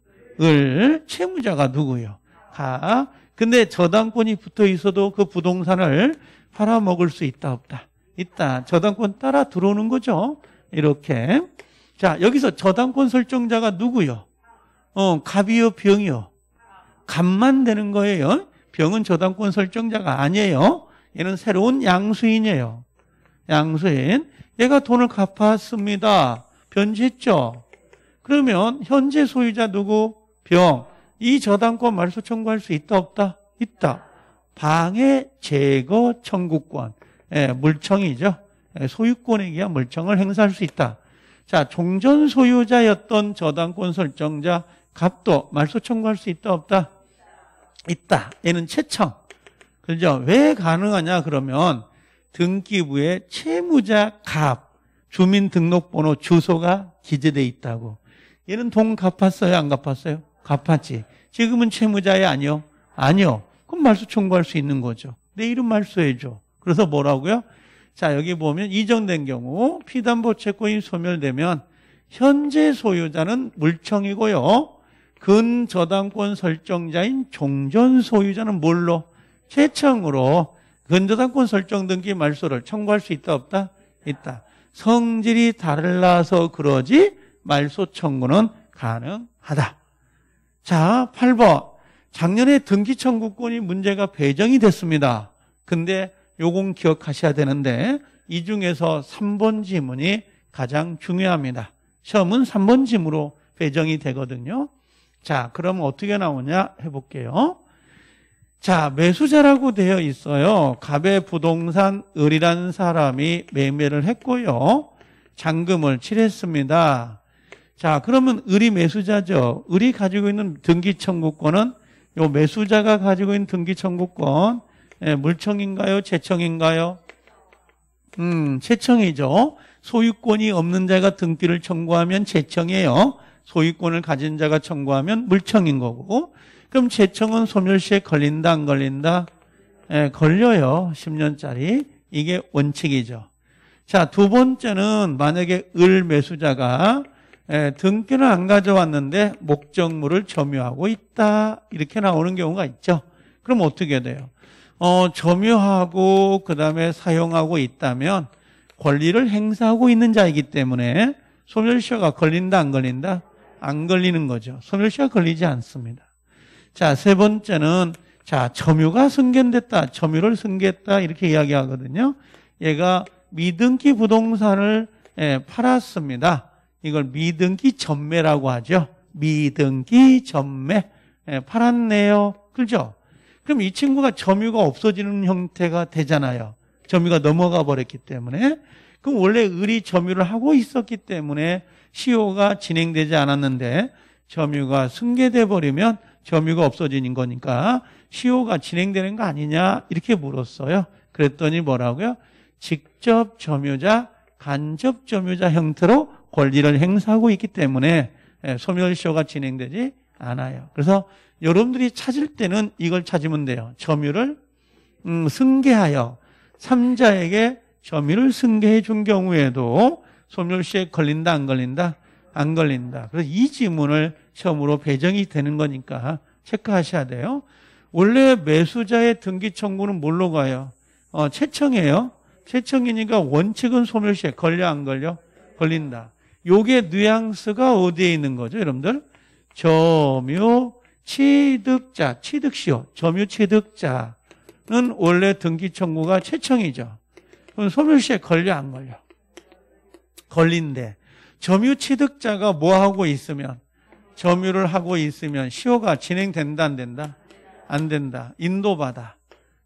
을. 채무자가 누구요? 가. 근데 저당권이 붙어 있어도 그 부동산을 팔아먹을 수 있다 없다. 있다. 저당권 따라 들어오는 거죠. 이렇게. 자, 여기서 저당권 설정자가 누구요? 어, 갑이요, 병이요. 갑만 되는 거예요. 병은 저당권 설정자가 아니에요. 얘는 새로운 양수인이에요. 양수인 얘가 돈을 갚았습니다. 변제했죠. 그러면 현재 소유자 누구? 병. 이 저당권 말소 청구할 수 있다 없다? 있다. 방해 제거 청구권. 예, 물청이죠. 예, 소유권에게야 물청을 행사할 수 있다. 자, 종전 소유자였던 저당권 설정자 갑도 말소 청구할 수 있다 없다? 있다. 얘는 채청. 그죠? 왜 가능하냐 그러면 등기부에 채무자 갑, 주민등록번호, 주소가 기재돼 있다고. 얘는 돈 갚았어요? 안 갚았어요? 갚았지. 지금은 채무자예 아니요? 아니요. 그럼 말소 청구할 수 있는 거죠. 내 이름 말소해줘. 그래서 뭐라고요? 자, 여기 보면 이정된 경우 피담보 채권이 소멸되면 현재 소유자는 물청이고요. 근저당권 설정자인 종전 소유자는 뭘로? 채청으로 근저당권 설정 등기 말소를 청구할 수 있다 없다? 있다. 성질이 달라서 그러지 말소 청구는 가능하다. 자, 8번. 작년에 등기 청구권이 문제가 배정이 됐습니다. 근데 요건 기억하셔야 되는데 이 중에서 3번 지문이 가장 중요합니다. 시험은 3번 지문으로 배정이 되거든요. 자, 그럼 어떻게 나오냐 해볼게요. 자, 매수자라고 되어 있어요. 갑의 부동산 을이라는 사람이 매매를 했고요. 잔금을 칠했습니다. 자, 그러면 을이 매수자죠. 을이 가지고 있는 등기청구권은 요 매수자가 가지고 있는 등기청구권 예, 물청인가요? 재청인가요? 음, 채청이죠. 소유권이 없는 자가 등기를 청구하면 재청이에요. 소유권을 가진 자가 청구하면 물청인 거고 그럼 재청은 소멸시에 걸린다 안 걸린다? 예, 걸려요. 10년짜리. 이게 원칙이죠. 자, 두 번째는 만약에 을 매수자가 예, 등기를 안 가져왔는데 목적물을 점유하고 있다. 이렇게 나오는 경우가 있죠. 그럼 어떻게 돼요? 어, 점유하고 그다음에 사용하고 있다면 권리를 행사하고 있는 자이기 때문에 소멸시효가 걸린다 안 걸린다? 안 걸리는 거죠. 소멸시효가 걸리지 않습니다. 자, 세 번째는 자, 점유가 승계됐다. 점유를 승계했다. 이렇게 이야기하거든요. 얘가 미등기 부동산을 예, 팔았습니다. 이걸 미등기 전매라고 하죠. 미등기 전매. 예, 팔았네요. 그죠? 그럼 이 친구가 점유가 없어지는 형태가 되잖아요. 점유가 넘어가 버렸기 때문에. 그럼 원래 을이 점유를 하고 있었기 때문에 시효가 e 진행되지 않았는데 점유가 승계돼 버리면 점유가 없어지는 거니까 시효가 진행되는 거 아니냐 이렇게 물었어요. 그랬더니 뭐라고요? 직접 점유자, 간접 점유자 형태로 권리를 행사하고 있기 때문에 예, 소멸시효가 진행되지 않아요. 그래서 여러분들이 찾을 때는 이걸 찾으면 돼요. 점유를 음, 승계하여 삼자에게 점유를 승계해 준 경우에도 소멸시에 걸린다 안 걸린다? 안 걸린다. 그래서 이 지문을 처음으로 배정이 되는 거니까 체크하셔야 돼요. 원래 매수자의 등기 청구는 뭘로 가요? 어, 채청이에요. 채청이니까 원칙은 소멸시에 걸려 안 걸려? 걸린다. 요게 뉘앙스가 어디에 있는 거죠, 여러분들? 점유 취득자, 취득시효, 점유 취득자는 원래 등기 청구가 채청이죠. 그럼 소멸시에 걸려 안 걸려? 걸린데 점유 취득자가 뭐 하고 있으면 점유를 하고 있으면 시효가 진행된다 안 된다? 안 된다. 인도받아.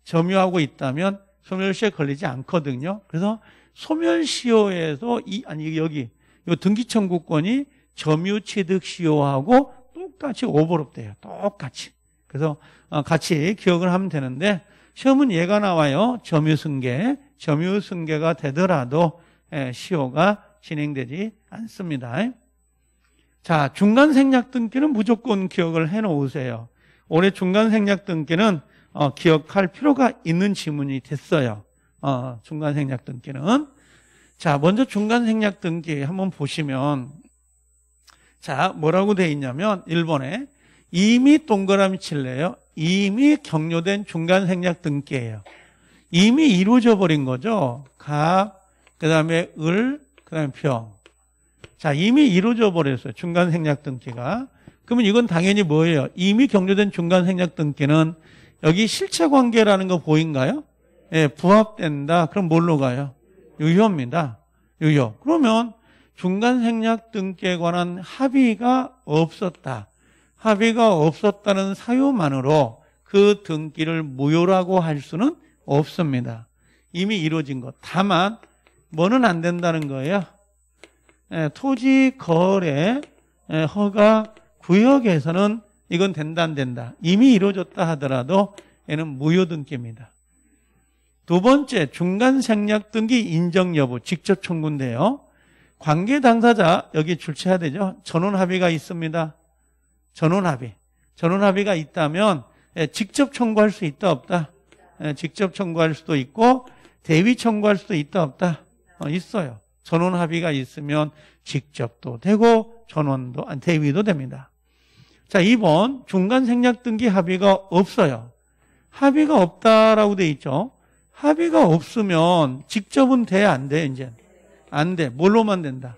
점유하고 있다면 소멸시효에 걸리지 않거든요. 그래서 소멸시효에서 이 아니 여기 이 등기청구권이 점유취득시효하고 똑같이 오버롭돼요. 똑같이. 그래서 어, 같이 기억을 하면 되는데 시험은 얘가 나와요. 점유승계. 점유승계가 되더라도 예, 시효가 진행되지 않습니다. 자, 중간 생략 등기는 무조건 기억을 해 놓으세요. 올해 중간 생략 등기는 어, 기억할 필요가 있는 지문이 됐어요. 어, 중간 생략 등기는. 자, 먼저 중간 생략 등기 한번 보시면 자, 뭐라고 돼 있냐면 1번에 이미 동그라미 칠래요. 이미 격려된 중간 생략 등기예요. 이미 이루어져 버린 거죠. 갑, 그 다음에 을, 그 다음에 자, 이미 이루어져 버렸어요. 중간 생략 등기가. 그러면 이건 당연히 뭐예요? 이미 경료된 중간 생략 등기는 여기 실체 관계라는 거 보인가요? 예, 부합된다. 그럼 뭘로 가요? 유효입니다. 유효. 그러면 중간 생략 등기에 관한 합의가 없었다. 합의가 없었다는 사유만으로 그 등기를 무효라고 할 수는 없습니다. 이미 이루어진 것. 다만 뭐는 안 된다는 거예요? 예, 토지 거래 예, 허가 구역에서는 이건 된다 안 된다. 이미 이루어졌다 하더라도 얘는 무효 등기입니다. 두 번째 중간 생략 등기 인정 여부 직접 청구인데요. 관계 당사자 여기 출처해야 되죠. 전원 합의가 있습니다. 전원 합의. 전원 합의가 있다면 예, 직접 청구할 수 있다 없다. 예, 직접 청구할 수도 있고 대위 청구할 수도 있다 없다. 어, 있어요. 전원 합의가 있으면 직접도 되고 전원도 대위도 됩니다. 자, 2번 중간 생략 등기 합의가 없어요. 합의가 없다라고 돼 있죠. 합의가 없으면 직접은 돼 안 돼, 이제. 안 돼. 뭘로만 된다.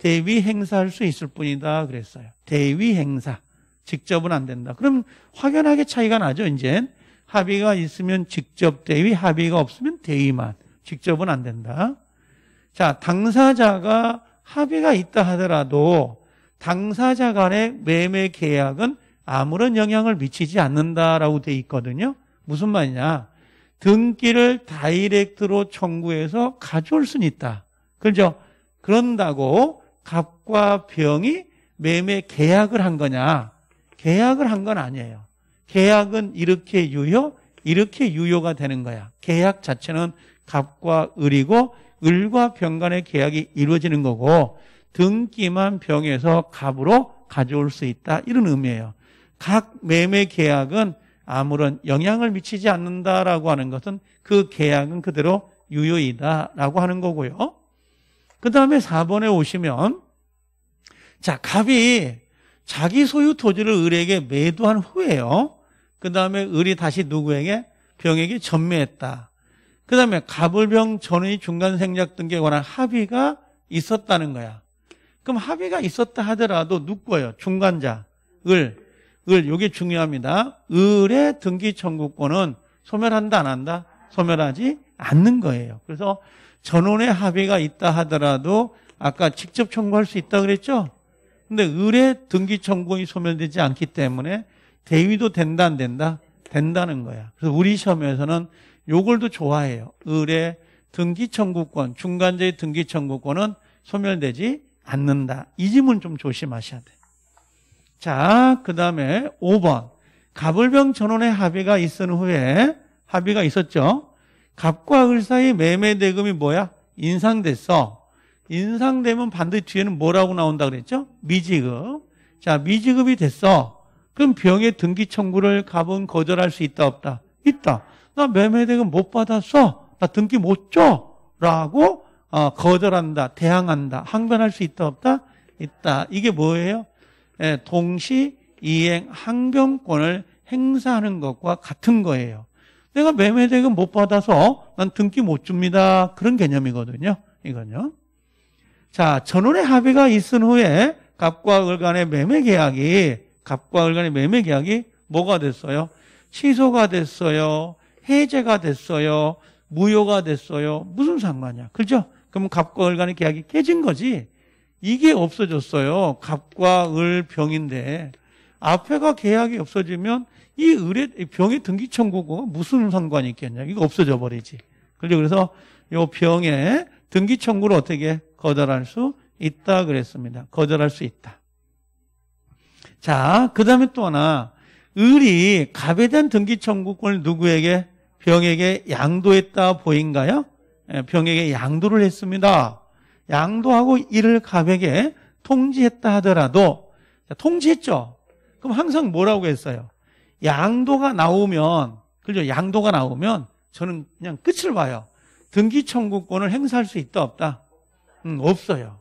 대위 행사할 수 있을 뿐이다 그랬어요. 대위 행사. 직접은 안 된다. 그럼 확연하게 차이가 나죠, 이제. 합의가 있으면 직접 대위, 합의가 없으면 대위만. 직접은 안 된다. 자, 당사자가 합의가 있다 하더라도 당사자 간의 매매 계약은 아무런 영향을 미치지 않는다라고 돼 있거든요. 무슨 말이냐? 등기를 다이렉트로 청구해서 가져올 수는 있다. 그죠? 렇 그런다고 갑과 병이 매매 계약을 한 거냐? 계약을 한 건 아니에요. 계약은 이렇게 유효, 이렇게 유효가 되는 거야. 계약 자체는 갑과 을이고 을과 병간의 계약이 이루어지는 거고 등기만 병에서 갑으로 가져올 수 있다. 이런 의미예요. 각 매매 계약은 아무런 영향을 미치지 않는다라고 하는 것은 그 계약은 그대로 유효이다라고 하는 거고요. 그 다음에 4번에 오시면 자, 갑이 자기 소유 토지를 을에게 매도한 후에요. 그 다음에 을이 다시 누구에게? 병에게 전매했다. 그 다음에 가불병 전의 중간 생략 등기에 관한 합의가 있었다는 거야. 그럼 합의가 있었다 하더라도 누구예요? 중간자, 을, 을, 요게 중요합니다. 을의 등기 청구권은 소멸한다, 안 한다? 소멸하지 않는 거예요. 그래서 전원의 합의가 있다 하더라도 아까 직접 청구할 수 있다 그랬죠? 근데 을의 등기 청구권이 소멸되지 않기 때문에 대위도 된다, 안 된다? 된다는 거야. 그래서 우리 시험에서는 요걸도 좋아해요. 의뢰 등기청구권, 중간재의 등기청구권은 소멸되지 않는다. 이 질문 좀 조심하셔야 돼요. 자, 그 다음에 5번. 갑을병 전원의 합의가 있은 후에 합의가 있었죠. 갑과 을 사이 매매 대금이 뭐야? 인상됐어. 인상되면 반드시 뒤에는 뭐라고 나온다 그랬죠? 미지급. 자, 미지급이 됐어. 그럼 병의 등기 청구를 갑은 거절할 수 있다 없다? 있다. 나 매매대금 못 받았어. 나 등기 못 줘. 라고 어, 거절한다, 대항한다, 항변할 수 있다 없다? 있다. 이게 뭐예요? 예, 동시 이행 항변권을 행사하는 것과 같은 거예요. 내가 매매대금 못 받아서 난 등기 못 줍니다. 그런 개념이거든요. 이건요. 자, 전원의 합의가 있은 후에 갑과 을 간의 매매 계약이 갑과 을 간의 매매 계약이 뭐가 됐어요? 취소가 됐어요. 해제가 됐어요. 무효가 됐어요. 무슨 상관이야. 그죠? 그럼 갑과 을 간의 계약이 깨진 거지. 이게 없어졌어요. 갑과 을 병인데 앞에가 계약이 없어지면 이 을의 병의 등기 청구가 무슨 상관이 있겠냐. 이거 없어져 버리지. 그죠? 그래서 이 병의 등기 청구를 어떻게 거절할 수 있다 그랬습니다. 거절할 수 있다. 자, 그 다음에 또 하나 을이 갑에 대한 등기 청구권을 누구에게 병에게 양도했다 보인가요? 예, 병에게 양도를 했습니다. 양도하고 이를 갑에게 통지했다 하더라도 통지했죠. 그럼 항상 뭐라고 했어요? 양도가 나오면 그죠? 양도가 나오면 저는 그냥 끝을 봐요. 등기 청구권을 행사할 수 있다 없다? 음, 없어요.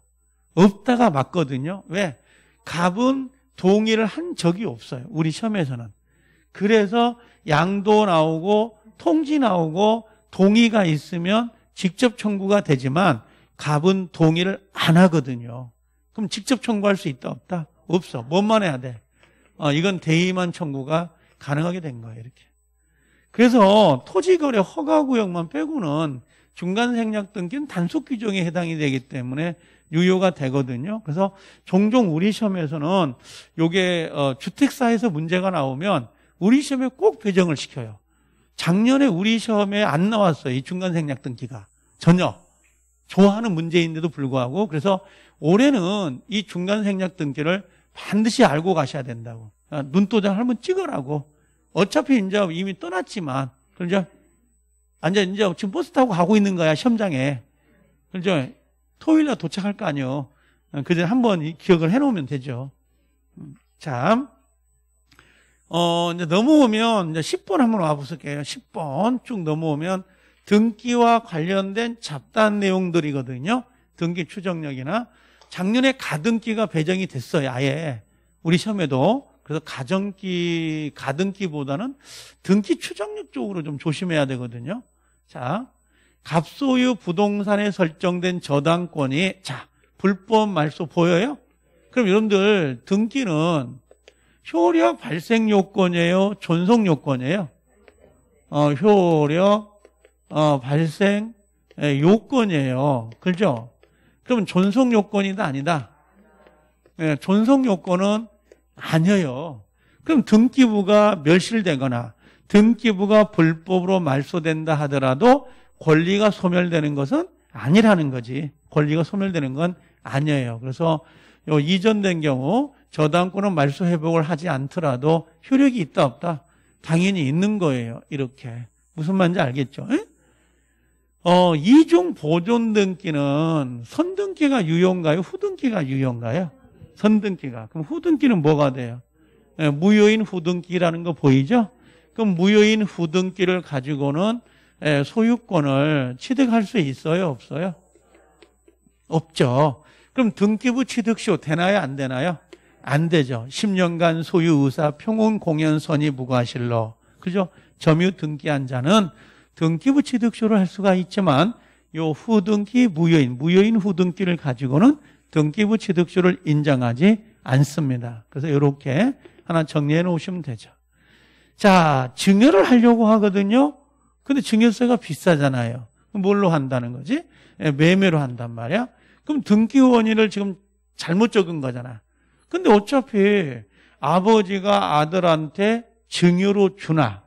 없다가 맞거든요. 왜? 갑은 동의를 한 적이 없어요. 우리 시험에서는. 그래서 양도 나오고 통지 나오고 동의가 있으면 직접 청구가 되지만 갑은 동의를 안 하거든요. 그럼 직접 청구할 수 있다 없다? 없어. 뭔만 해야 돼? 어, 이건 대의만 청구가 가능하게 된 거예요. 이렇게. 그래서 토지거래 허가구역만 빼고는 중간생략등기는 단속 규정에 해당이 되기 때문에 유효가 되거든요. 그래서 종종 우리 시험에서는 요게 어, 주택사에서 문제가 나오면 우리 시험에 꼭 배정을 시켜요. 작년에 우리 시험에 안 나왔어요. 이 중간 생략 등기가 전혀 좋아하는 문제인데도 불구하고 그래서 올해는 이 중간 생략 등기를 반드시 알고 가셔야 된다고. 아, 눈도장 한번 찍으라고. 어차피 이제 이미 떠났지만 그럼 그렇죠? 이제 앉아 이제 지금 버스 타고 가고 있는 거야 시험장에. 그죠? 토요일 날 도착할 거아니요 어, 그전 한번 기억을 해놓으면 되죠. 자, 음, 어, 이제 넘어오면 이제 10번 한 번 와보실게요. 10번 쭉 넘어오면 등기와 관련된 잡단 내용들이거든요. 등기 추정력이나 작년에 가등기가 배정이 됐어요. 아예 우리 시험에도 그래서 가정기 가등기보다는 등기 추정력 쪽으로 좀 조심해야 되거든요. 자, 갑소유 부동산에 설정된 저당권이 자 불법 말소 보여요? 그럼 여러분들 등기는 효력 발생 요건이에요? 존속 요건이에요? 어, 효력 어, 발생 예, 요건이에요. 그죠? 렇 그럼 존속 요건이다 아니다? 예, 존속 요건은 아니에요. 그럼 등기부가 멸실되거나 등기부가 불법으로 말소된다 하더라도 권리가 소멸되는 것은 아니라는 거지. 권리가 소멸되는 건 아니에요. 그래서 요 이전된 경우 저당권은 말소 회복을 하지 않더라도 효력이 있다 없다 당연히 있는 거예요. 이렇게 무슨 말인지 알겠죠? 에? 어, 이중 보존 등기는 선등기가 유효인가요? 후등기가 유효인가요? 선등기가. 그럼 후등기는 뭐가 돼요? 예, 무효인 후등기라는 거 보이죠? 그럼 무효인 후등기를 가지고는 예, 소유권을 취득할 수 있어요? 없어요? 없죠. 그럼 등기부 취득쇼 되나요? 안 되나요? 안 되죠. 10년간 소유 의사 평온 공연 선이무과실로 그죠? 점유 등기한 자는 등기부 취득쇼를 할 수가 있지만 요 후등기 무효인, 무효인 후등기를 가지고는 등기부 취득쇼를 인정하지 않습니다. 그래서 이렇게 하나 정리해 놓으시면 되죠. 자, 증여를 하려고 하거든요. 근데 증여세가 비싸잖아요. 뭘로 한다는 거지? 예, 매매로 한단 말이야. 그럼 등기 원인을 지금 잘못 적은 거잖아. 근데 어차피 아버지가 아들한테 증여로 주나,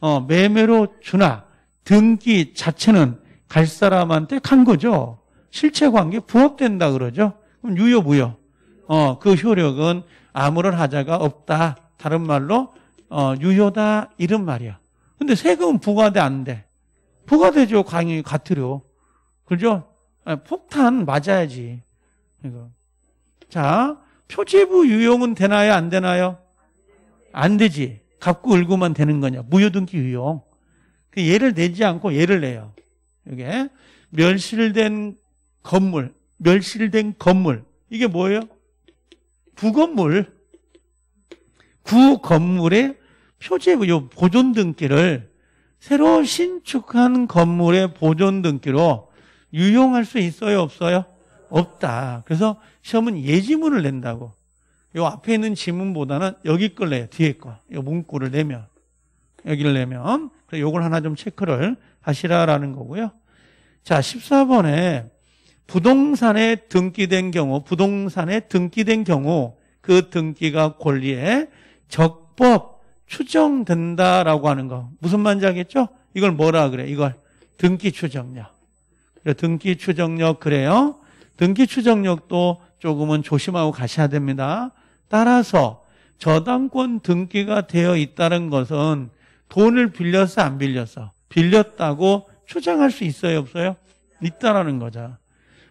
어, 매매로 주나, 등기 자체는 갈 사람한테 간 거죠. 실체 관계 부합된다 그러죠. 그럼 유효무효. 어, 그 효력은 아무런 하자가 없다. 다른 말로 어, 유효다 이런 말이야. 근데 세금 은 부과돼 안 돼. 부과되죠. 강의 같으려. 그죠? 아니, 폭탄 맞아야지. 이거. 자, 표제부 유용은 되나요? 안 되나요? 안 되지. 갚고 을고만 되는 거냐. 무효등기 유용. 그 예를 내지 않고 예를 내요. 이게 멸실된 건물, 멸실된 건물. 이게 뭐예요? 부건물. 구건물의 표지고요 보존 등기를 새로 신축한 건물의 보존 등기로 유용할 수 있어요, 없어요? 없다. 그래서 시험은 예지문을 낸다고. 요 앞에 있는 지문보다는 여기 걸 내요. 뒤에 거. 요 문구를 내면. 여기를 내면. 그래서 요걸 하나 좀 체크를 하시라라는 거고요. 자, 14번에 부동산에 등기된 경우, 부동산에 등기된 경우 그 등기가 권리의 적법 추정된다라고 하는 거. 무슨 말인지 알겠죠? 이걸 뭐라 그래? 이걸 등기 추정력. 등기 추정력 그래요. 등기 추정력도 조금은 조심하고 가셔야 됩니다. 따라서 저당권 등기가 되어 있다는 것은 돈을 빌려서 안 빌려서 빌렸다고 추정할 수 있어요, 없어요? 있다라는 거죠.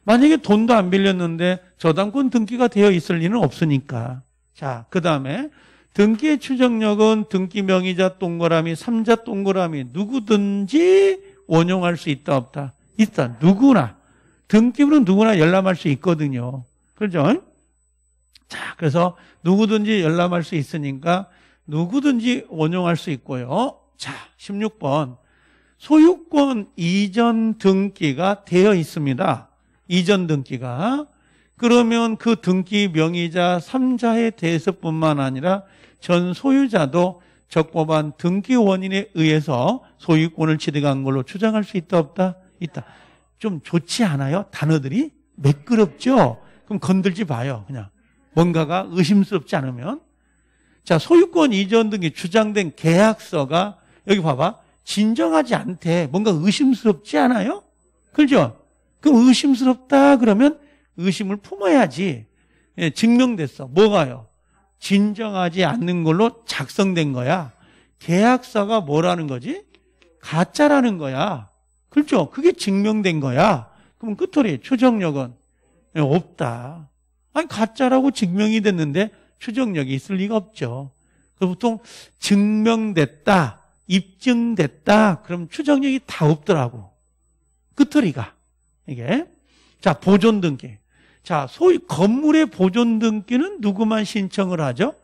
만약에 돈도 안 빌렸는데 저당권 등기가 되어 있을 리는 없으니까. 자, 그 다음에 등기의 추정력은 등기 명의자 동그라미, 3자 동그라미 누구든지 원용할 수 있다 없다. 있다. 누구나 등기부는 누구나 열람할 수 있거든요. 그렇죠? 자, 그래서 누구든지 열람할 수 있으니까 누구든지 원용할 수 있고요. 자, 16번. 소유권 이전 등기가 되어 있습니다. 이전 등기가. 그러면 그 등기 명의자 3자에 대해서뿐만 아니라 전 소유자도 적법한 등기 원인에 의해서 소유권을 취득한 걸로 주장할 수 있다 없다? 있다. 좀 좋지 않아요? 단어들이 매끄럽죠? 그럼 건들지 봐요 그냥 뭔가가 의심스럽지 않으면 자 소유권 이전 등이 주장된 계약서가 여기 봐봐 진정하지 않대. 뭔가 의심스럽지 않아요? 그죠? 그럼 의심스럽다 그러면 의심을 품어야지. 예, 증명됐어. 뭐가요? 진정하지 않는 걸로 작성된 거야. 계약서가 뭐라는 거지? 가짜라는 거야. 그렇죠? 그게 증명된 거야. 그럼 끝토리 추정력은 예, 없다. 아니 가짜라고 증명이 됐는데 추정력이 있을 리가 없죠. 그 보통 증명됐다, 입증됐다, 그럼 추정력이 다 없더라고. 끝토리가 이게 자 보존 등기 자, 소위 건물의 보존 등기는 누구만 신청을 하죠?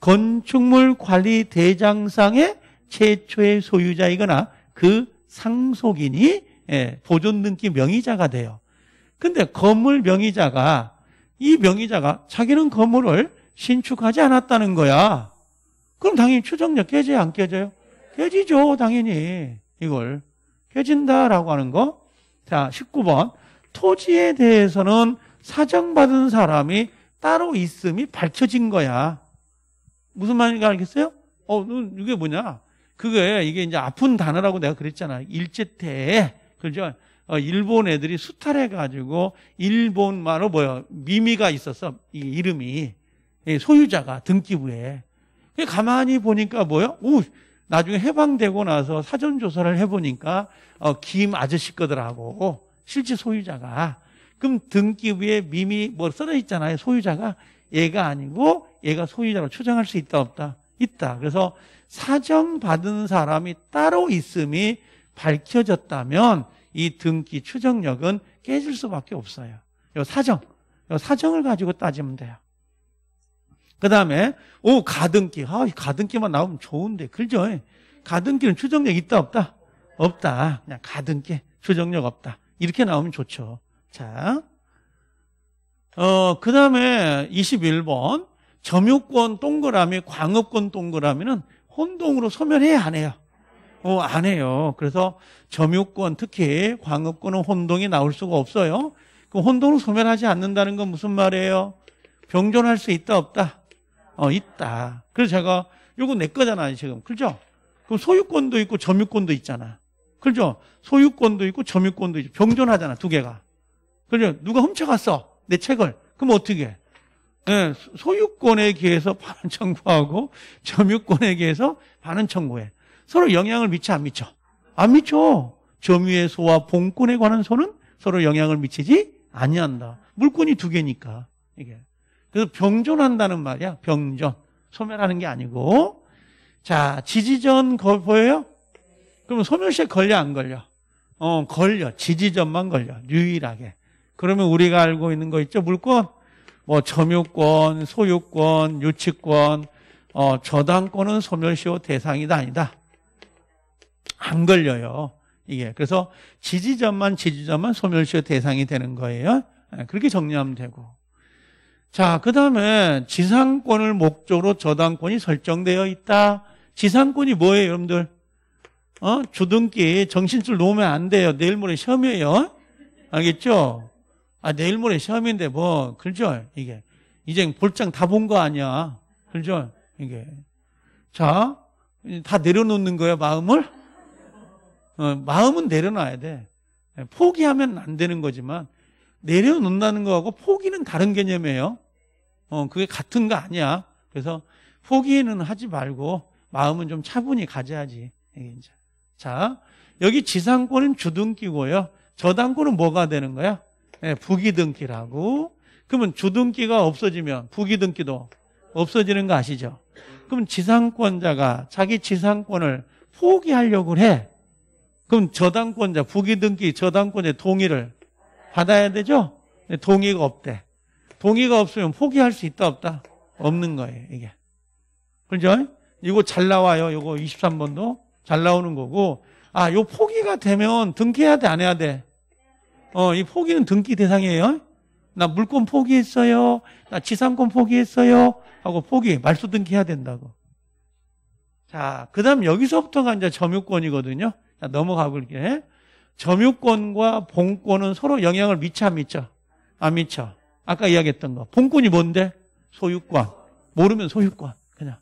건축물 관리 대장상의 최초의 소유자이거나 그 상속인이 예, 보존 등기 명의자가 돼요. 근데 건물 명의자가 이 명의자가 자기는 건물을 신축하지 않았다는 거야. 그럼 당연히 추정력 깨져요, 안 깨져요? 깨지죠, 당연히. 이걸 깨진다라고 하는 거. 자, 19번. 토지에 대해서는 사정받은 사람이 따로 있음이 밝혀진 거야. 무슨 말인가 알겠어요? 어, 이게 뭐냐? 그게 이게 이제 아픈 단어라고 내가 그랬잖아. 일제 때, 그죠? 어, 일본 애들이 수탈해 가지고 일본말로 뭐야 미미가 있었어 이 이름이 소유자가 등기부에. 가만히 보니까 뭐야? 오, 나중에 해방되고 나서 사전 조사를 해보니까 어, 김 아저씨 거더라고 실제 소유자가 그럼 등기 위에 미미 뭐 써져 있잖아요. 소유자가 얘가 아니고 얘가 소유자로 추정할 수 있다 없다 있다. 그래서 사정 받은 사람이 따로 있음이 밝혀졌다면 이 등기 추정력은 깨질 수밖에 없어요. 요 사정, 요 사정을 가지고 따지면 돼요. 그 다음에 오 가등기, 아 가등기만 나오면 좋은데 그죠? 가등기는 추정력 있다 없다 없다. 그냥 가등기 추정력 없다 이렇게 나오면 좋죠. 자, 어, 그 다음에 21번. 점유권 동그라미, 광업권 동그라미는 혼동으로 소멸해야 안 해요. 어, 안 해요. 그래서 점유권, 특히 광업권은 혼동이 나올 수가 없어요. 그혼동으로 소멸하지 않는다는 건 무슨 말이에요? 병존할 수 있다, 없다? 어, 있다. 그래서 제가, 이거내 거잖아요, 지금. 그죠? 그럼 소유권도 있고 점유권도 있잖아. 그죠? 소유권도 있고 점유권도 있죠 병존하잖아, 두 개가. 그죠? 누가 훔쳐갔어. 내 책을. 그럼 어떻게 해? 예, 네, 소유권에 기해서 반환 청구하고 점유권에 기해서 반환 청구해. 서로 영향을 미쳐 안 미쳐? 안 미쳐. 점유의 소와 본권에 관한 소는 서로 영향을 미치지 아니한다. 물권이 두 개니까 이게. 그래서 병존한다는 말이야. 병존. 소멸하는 게 아니고. 자, 지지전 거 보여요? 그러면 소멸시에 걸려 안 걸려? 어, 걸려. 지지전만 걸려. 유일하게. 그러면 우리가 알고 있는 거 있죠? 물권, 뭐 점유권, 소유권, 유치권, 어, 저당권은 소멸시효 대상이다 아니다. 안 걸려요. 이게 그래서 지지점만 지지점만 소멸시효 대상이 되는 거예요. 예, 그렇게 정리하면 되고. 자, 그 다음에 지상권을 목적으로 저당권이 설정되어 있다. 지상권이 뭐예요, 여러분들? 어? 주등기 정신줄 놓으면 안 돼요. 내일 모레 시험이에요. 알겠죠? 아, 내일 모레 시험인데 뭐, 그죠? 이게. 이제 볼장 다 본 거 아니야. 그죠? 이게. 자, 다 내려놓는 거야, 마음을? 어, 마음은 내려놔야 돼. 예, 포기하면 안 되는 거지만, 내려놓는다는 거하고 포기는 다른 개념이에요. 어, 그게 같은 거 아니야. 그래서 포기는 하지 말고, 마음은 좀 차분히 가져야지. 자, 여기 지상권은 주등기고요. 저당권은 뭐가 되는 거야? 예, 부기등기라고. 그러면 주등기가 없어지면 부기등기도 없어지는 거 아시죠? 그럼 지상권자가 자기 지상권을 포기하려고 해. 그럼 저당권자, 부기등기 저당권의 동의를 받아야 되죠? 네, 동의가 없대. 동의가 없으면 포기할 수 있다 없다? 없는 거예요, 이게. 그죠? 이거 잘 나와요. 이거 23번도 잘 나오는 거고. 아, 요 포기가 되면 등기해야 돼, 안 해야 돼? 어, 이 포기는 등기 대상이에요. 나 물권 포기했어요. 나 지상권 포기했어요. 하고 포기, 말소 등기해야 된다고. 자, 그 다음 여기서부터가 이제 점유권이거든요. 자, 넘어가 볼게. 점유권과 본권은 서로 영향을 미쳐 안 미쳐? 안 미쳐. 아까 이야기했던 거. 본권이 뭔데? 소유권. 모르면 소유권. 그냥.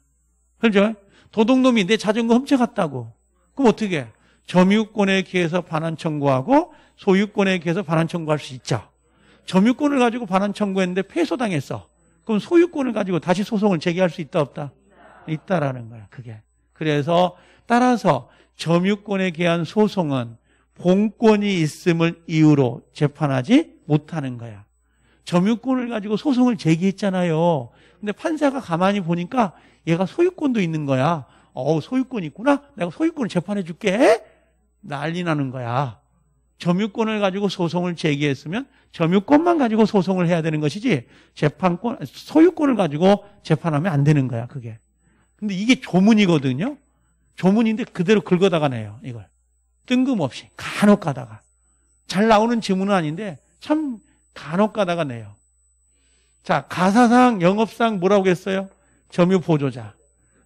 그죠? 도둑놈이 내 자전거 훔쳐갔다고. 그럼 어떻게 해? 점유권에 기해서 반환 청구하고 소유권에 기해서 반환 청구할 수 있죠. 점유권을 가지고 반환 청구했는데 패소당했어. 그럼 소유권을 가지고 다시 소송을 제기할 수 있다 없다? 있다라는 거야, 그게. 그래서 따라서 점유권에 대한 소송은 본권이 있음을 이유로 재판하지 못하는 거야. 점유권을 가지고 소송을 제기했잖아요. 근데 판사가 가만히 보니까 얘가 소유권도 있는 거야. 어 소유권 있구나. 내가 소유권을 재판해 줄게. 난리 나는 거야. 점유권을 가지고 소송을 제기했으면 점유권만 가지고 소송을 해야 되는 것이지 재판권, 소유권을 가지고 재판하면 안 되는 거야, 그게. 근데 이게 조문이거든요. 조문인데 그대로 긁어다가 내요, 이걸. 뜬금없이. 간혹 가다가. 잘 나오는 지문은 아닌데 참 간혹 가다가 내요. 자, 가사상, 영업상 뭐라고 했어요? 점유 보조자.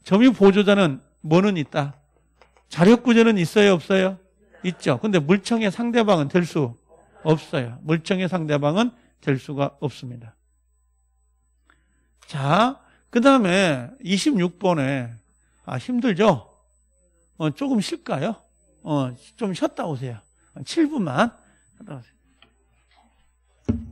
점유 보조자는 뭐는 있다? 자력 구제는 있어요, 없어요? 있죠. 근데 물청의 상대방은 될 수 없어요. 물청의 상대방은 될 수가 없습니다. 자, 그 다음에 26번에, 아, 힘들죠? 어, 조금 쉴까요? 어, 좀 쉬었다 오세요. 7분만. 쉬다 오세요.